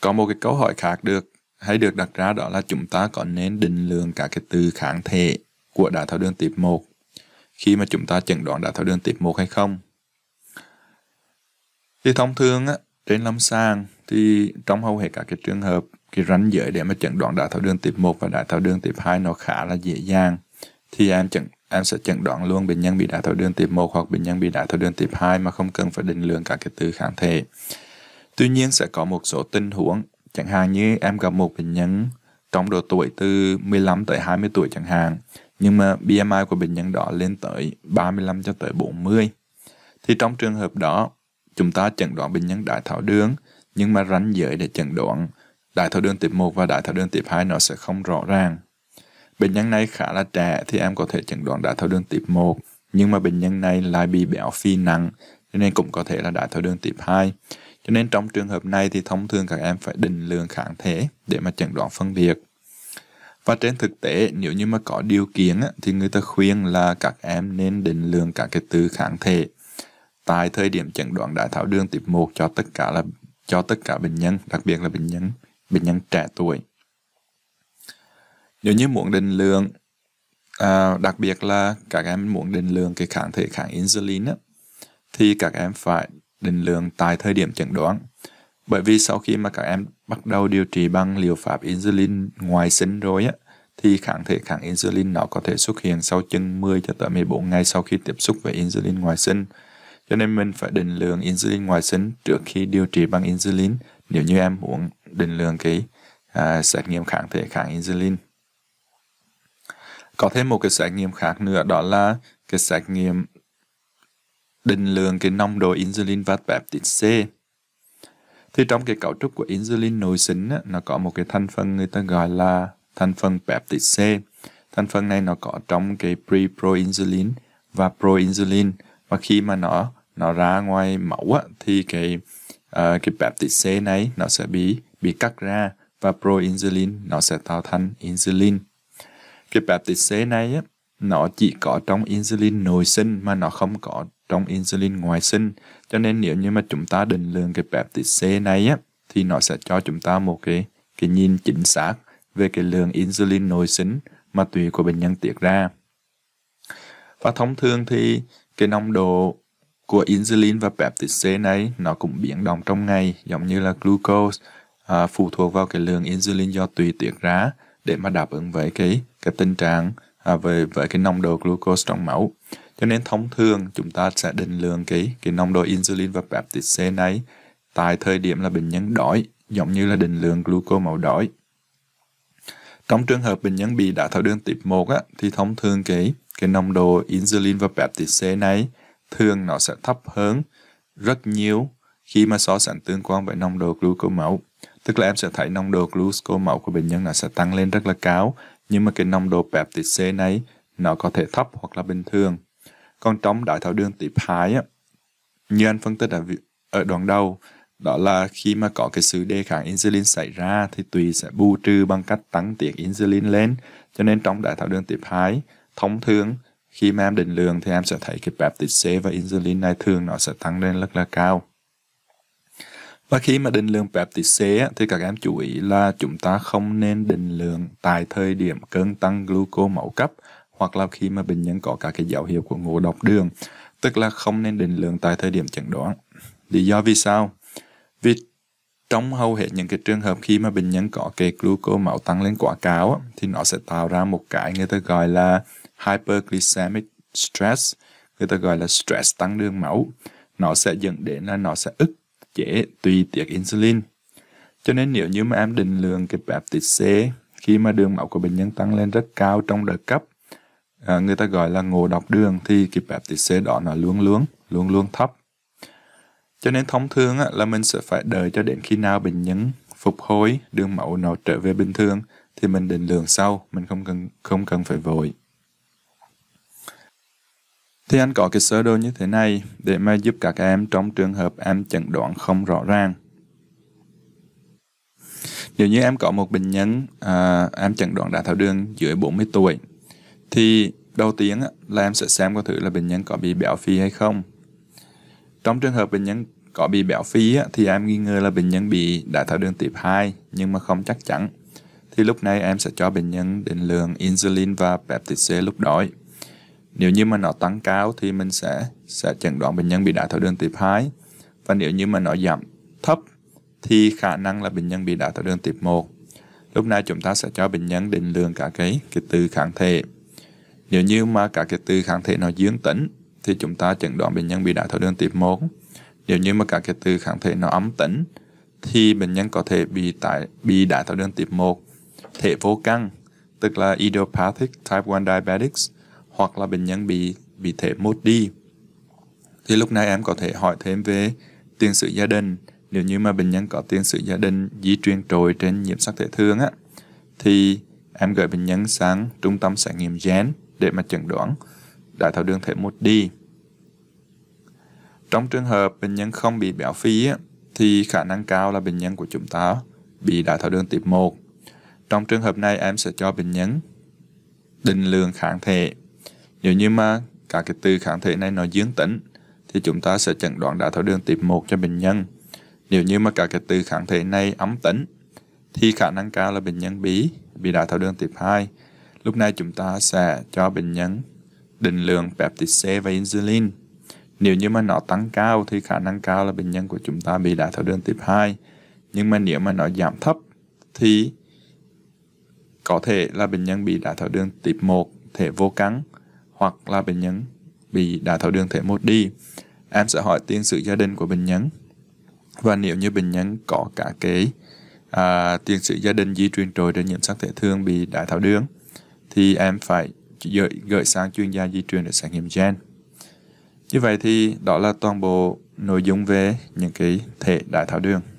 Có một cái câu hỏi khác được hay được đặt ra đó là chúng ta có nên định lượng các cái từ kháng thể của đái tháo đường type 1 khi mà chúng ta chẩn đoán đái tháo đường type 1 hay không. Thì thông thường á, trên lâm sàng thì trong hầu hết các cái trường hợp cái ranh giới để mà chẩn đoán đái tháo đường type 1 và đái tháo đường type 2 nó khá là dễ dàng. Thì em chẩn Em sẽ chẩn đoán luôn bệnh nhân bị đái tháo đường type 1 hoặc bệnh nhân bị đái tháo đường type 2 mà không cần phải định lượng các cái từ kháng thể. Tuy nhiên sẽ có một số tình huống, chẳng hạn như em gặp một bệnh nhân trong độ tuổi từ 15 tới 20 tuổi chẳng hạn, nhưng mà BMI của bệnh nhân đó lên tới 35 cho tới 40. Thì trong trường hợp đó, chúng ta chẩn đoán bệnh nhân đái tháo đường, nhưng mà ranh giới để chẩn đoán đái tháo đường type 1 và đái tháo đường type 2 nó sẽ không rõ ràng. Bệnh nhân này khá là trẻ thì em có thể chẩn đoán đái tháo đường tiếp 1, nhưng mà bệnh nhân này lại bị béo phì nặng, cho nên cũng có thể là đái tháo đường tiếp 2. Cho nên trong trường hợp này thì thông thường các em phải định lượng kháng thể để mà chẩn đoán phân biệt. Và trên thực tế, nếu như mà có điều kiện thì người ta khuyên là các em nên định lượng các cái từ kháng thể tại thời điểm chẩn đoán đái tháo đường tiếp 1 cho tất cả là cho tất cả bệnh nhân, đặc biệt là bệnh nhân bệnh nhân trẻ tuổi nếu như muốn định lượng à, đặc biệt là các em muốn định lượng cái kháng thể kháng insulin á, thì các em phải định lượng tại thời điểm chẩn đoán bởi vì sau khi mà các em bắt đầu điều trị bằng liều pháp insulin ngoài sinh rồi á, thì kháng thể kháng insulin nó có thể xuất hiện sau chừng 10 cho tới 14 ngày sau khi tiếp xúc với insulin ngoài sinh. Cho nên mình phải định lượng insulin ngoài sinh trước khi điều trị bằng insulin nếu như em muốn định lượng cái à, xét nghiệm kháng thể kháng insulin. Có thêm một cái xét nghiệm khác nữa đó là cái xét nghiệm định lượng cái nồng độ insulin và peptide C. Thì trong cái cấu trúc của insulin nội sinh á, nó có một cái thành phần người ta gọi là thành phần peptide C. Thành phần này nó có trong cái pre-proinsulin và proinsulin và khi mà nó nó ra ngoài mẫu á, thì cái uh, cái peptide C này nó sẽ bị bị cắt ra và proinsulin nó sẽ tạo thành insulin cái peptide C này á, nó chỉ có trong insulin nội sinh mà nó không có trong insulin ngoài sinh. Cho nên nếu như mà chúng ta định lượng cái peptide C này á, thì nó sẽ cho chúng ta một cái cái nhìn chính xác về cái lượng insulin nội sinh mà tùy của bệnh nhân tiết ra. Và thông thường thì cái nồng độ của insulin và peptide C này nó cũng biến động trong ngày giống như là glucose à, phụ thuộc vào cái lượng insulin do tùy tiết ra để mà đáp ứng với cái cái tình trạng à, về về cái nồng độ glucose trong máu cho nên thông thường chúng ta sẽ định lượng cái cái nồng độ insulin và peptide C này tại thời điểm là bệnh nhân đói giống như là định lượng glucose máu đói trong trường hợp bệnh nhân bị đái tháo đường tiếp 1 á, thì thông thường cái cái nồng độ insulin và peptide C này thường nó sẽ thấp hơn rất nhiều khi mà so sánh tương quan với nồng độ glucose máu. Tức là em sẽ thấy nồng độ glucose máu của bệnh nhân nó sẽ tăng lên rất là cao nhưng mà cái nồng độ peptide C này nó có thể thấp hoặc là bình thường. Còn trong đại tháo đường tiếp 2 á, như anh phân tích ở, ở đoạn đầu, đó là khi mà có cái sự đề kháng insulin xảy ra thì tùy sẽ bù trừ bằng cách tăng tiết insulin lên. Cho nên trong đại tháo đường tiếp 2, thông thường khi mà em định lượng thì em sẽ thấy cái peptide C và insulin này thường nó sẽ tăng lên rất là cao. Và khi mà định lượng peptide C thì các em chú ý là chúng ta không nên định lượng tại thời điểm cơn tăng gluco máu cấp hoặc là khi mà bệnh nhân có các cái dấu hiệu của ngộ độc đường, tức là không nên định lượng tại thời điểm chẩn đoán. Lý do vì sao? Vì trong hầu hết những cái trường hợp khi mà bệnh nhân có cái gluco máu tăng lên quá cao thì nó sẽ tạo ra một cái người ta gọi là hyperglycemic stress, người ta gọi là stress tăng đường máu. Nó sẽ dẫn đến là nó sẽ ức trễ tùy tiết insulin. Cho nên nếu như mà em định lượng cái peptide C khi mà đường máu của bệnh nhân tăng lên rất cao trong đợt cấp, à, người ta gọi là ngộ độc đường thì cái peptide C đó nó luôn luôn, luôn luôn thấp. Cho nên thông thường á, là mình sẽ phải đợi cho đến khi nào bệnh nhân phục hồi, đường máu nó trở về bình thường thì mình định lượng sau, mình không cần không cần phải vội. Thì anh có cái sơ đồ như thế này để mà giúp các em trong trường hợp em chẩn đoán không rõ ràng. Nếu như em có một bệnh nhân à, em chẩn đoán đái tháo đường dưới 40 tuổi thì đầu tiên là em sẽ xem có thử là bệnh nhân có bị béo phì hay không. Trong trường hợp bệnh nhân có bị béo phì thì em nghi ngờ là bệnh nhân bị đái tháo đường type 2 nhưng mà không chắc chắn. Thì lúc này em sẽ cho bệnh nhân định lượng insulin và peptide C lúc đói. Nếu như mà nó tăng cao thì mình sẽ sẽ chẩn đoán bệnh nhân bị đái tháo đường tiếp 2 và nếu như mà nó giảm thấp thì khả năng là bệnh nhân bị đái tháo đường tiếp 1. Lúc này chúng ta sẽ cho bệnh nhân định lượng cả cái cái từ kháng thể. Nếu như mà cả cái từ kháng thể nó dương tính thì chúng ta chẩn đoán bệnh nhân bị đái tháo đường tiếp 1. Nếu như mà cả cái từ kháng thể nó âm tính thì bệnh nhân có thể bị tại bị đái tháo đường tiếp 1 thể vô căng tức là idiopathic type 1 diabetics hoặc là bệnh nhân bị bị thể mốt đi thì lúc này em có thể hỏi thêm về tiền sử gia đình nếu như mà bệnh nhân có tiền sử gia đình di truyền trồi trên nhiễm sắc thể thương á thì em gửi bệnh nhân sang trung tâm xét nghiệm gen để mà chẩn đoán đại tháo đường thể mốt đi Trong trường hợp bệnh nhân không bị béo phì á, thì khả năng cao là bệnh nhân của chúng ta bị đại tháo đường type 1. Trong trường hợp này em sẽ cho bệnh nhân định lượng kháng thể nếu như mà các cái từ kháng thể này nó dương tính thì chúng ta sẽ chẩn đoán đái tháo đường tiếp 1 cho bệnh nhân. Nếu như mà các cái từ kháng thể này âm tính thì khả năng cao là bệnh nhân bí bị đái tháo đường tiếp 2. Lúc này chúng ta sẽ cho bệnh nhân định lượng peptide C và insulin. Nếu như mà nó tăng cao thì khả năng cao là bệnh nhân của chúng ta bị đái tháo đường tiếp 2. Nhưng mà nếu mà nó giảm thấp thì có thể là bệnh nhân bị đái tháo đường tiếp 1 thể vô cắn hoặc là bệnh nhân bị đái tháo đường thể 1 đi. Em sẽ hỏi tiên sử gia đình của bệnh nhân và nếu như bệnh nhân có cả cái à, tiền sử gia đình di truyền trồi để nhiễm sắc thể thương bị đái tháo đường thì em phải gửi, gửi sang chuyên gia di truyền để xét nghiệm gen. Như vậy thì đó là toàn bộ nội dung về những cái thể đái tháo đường.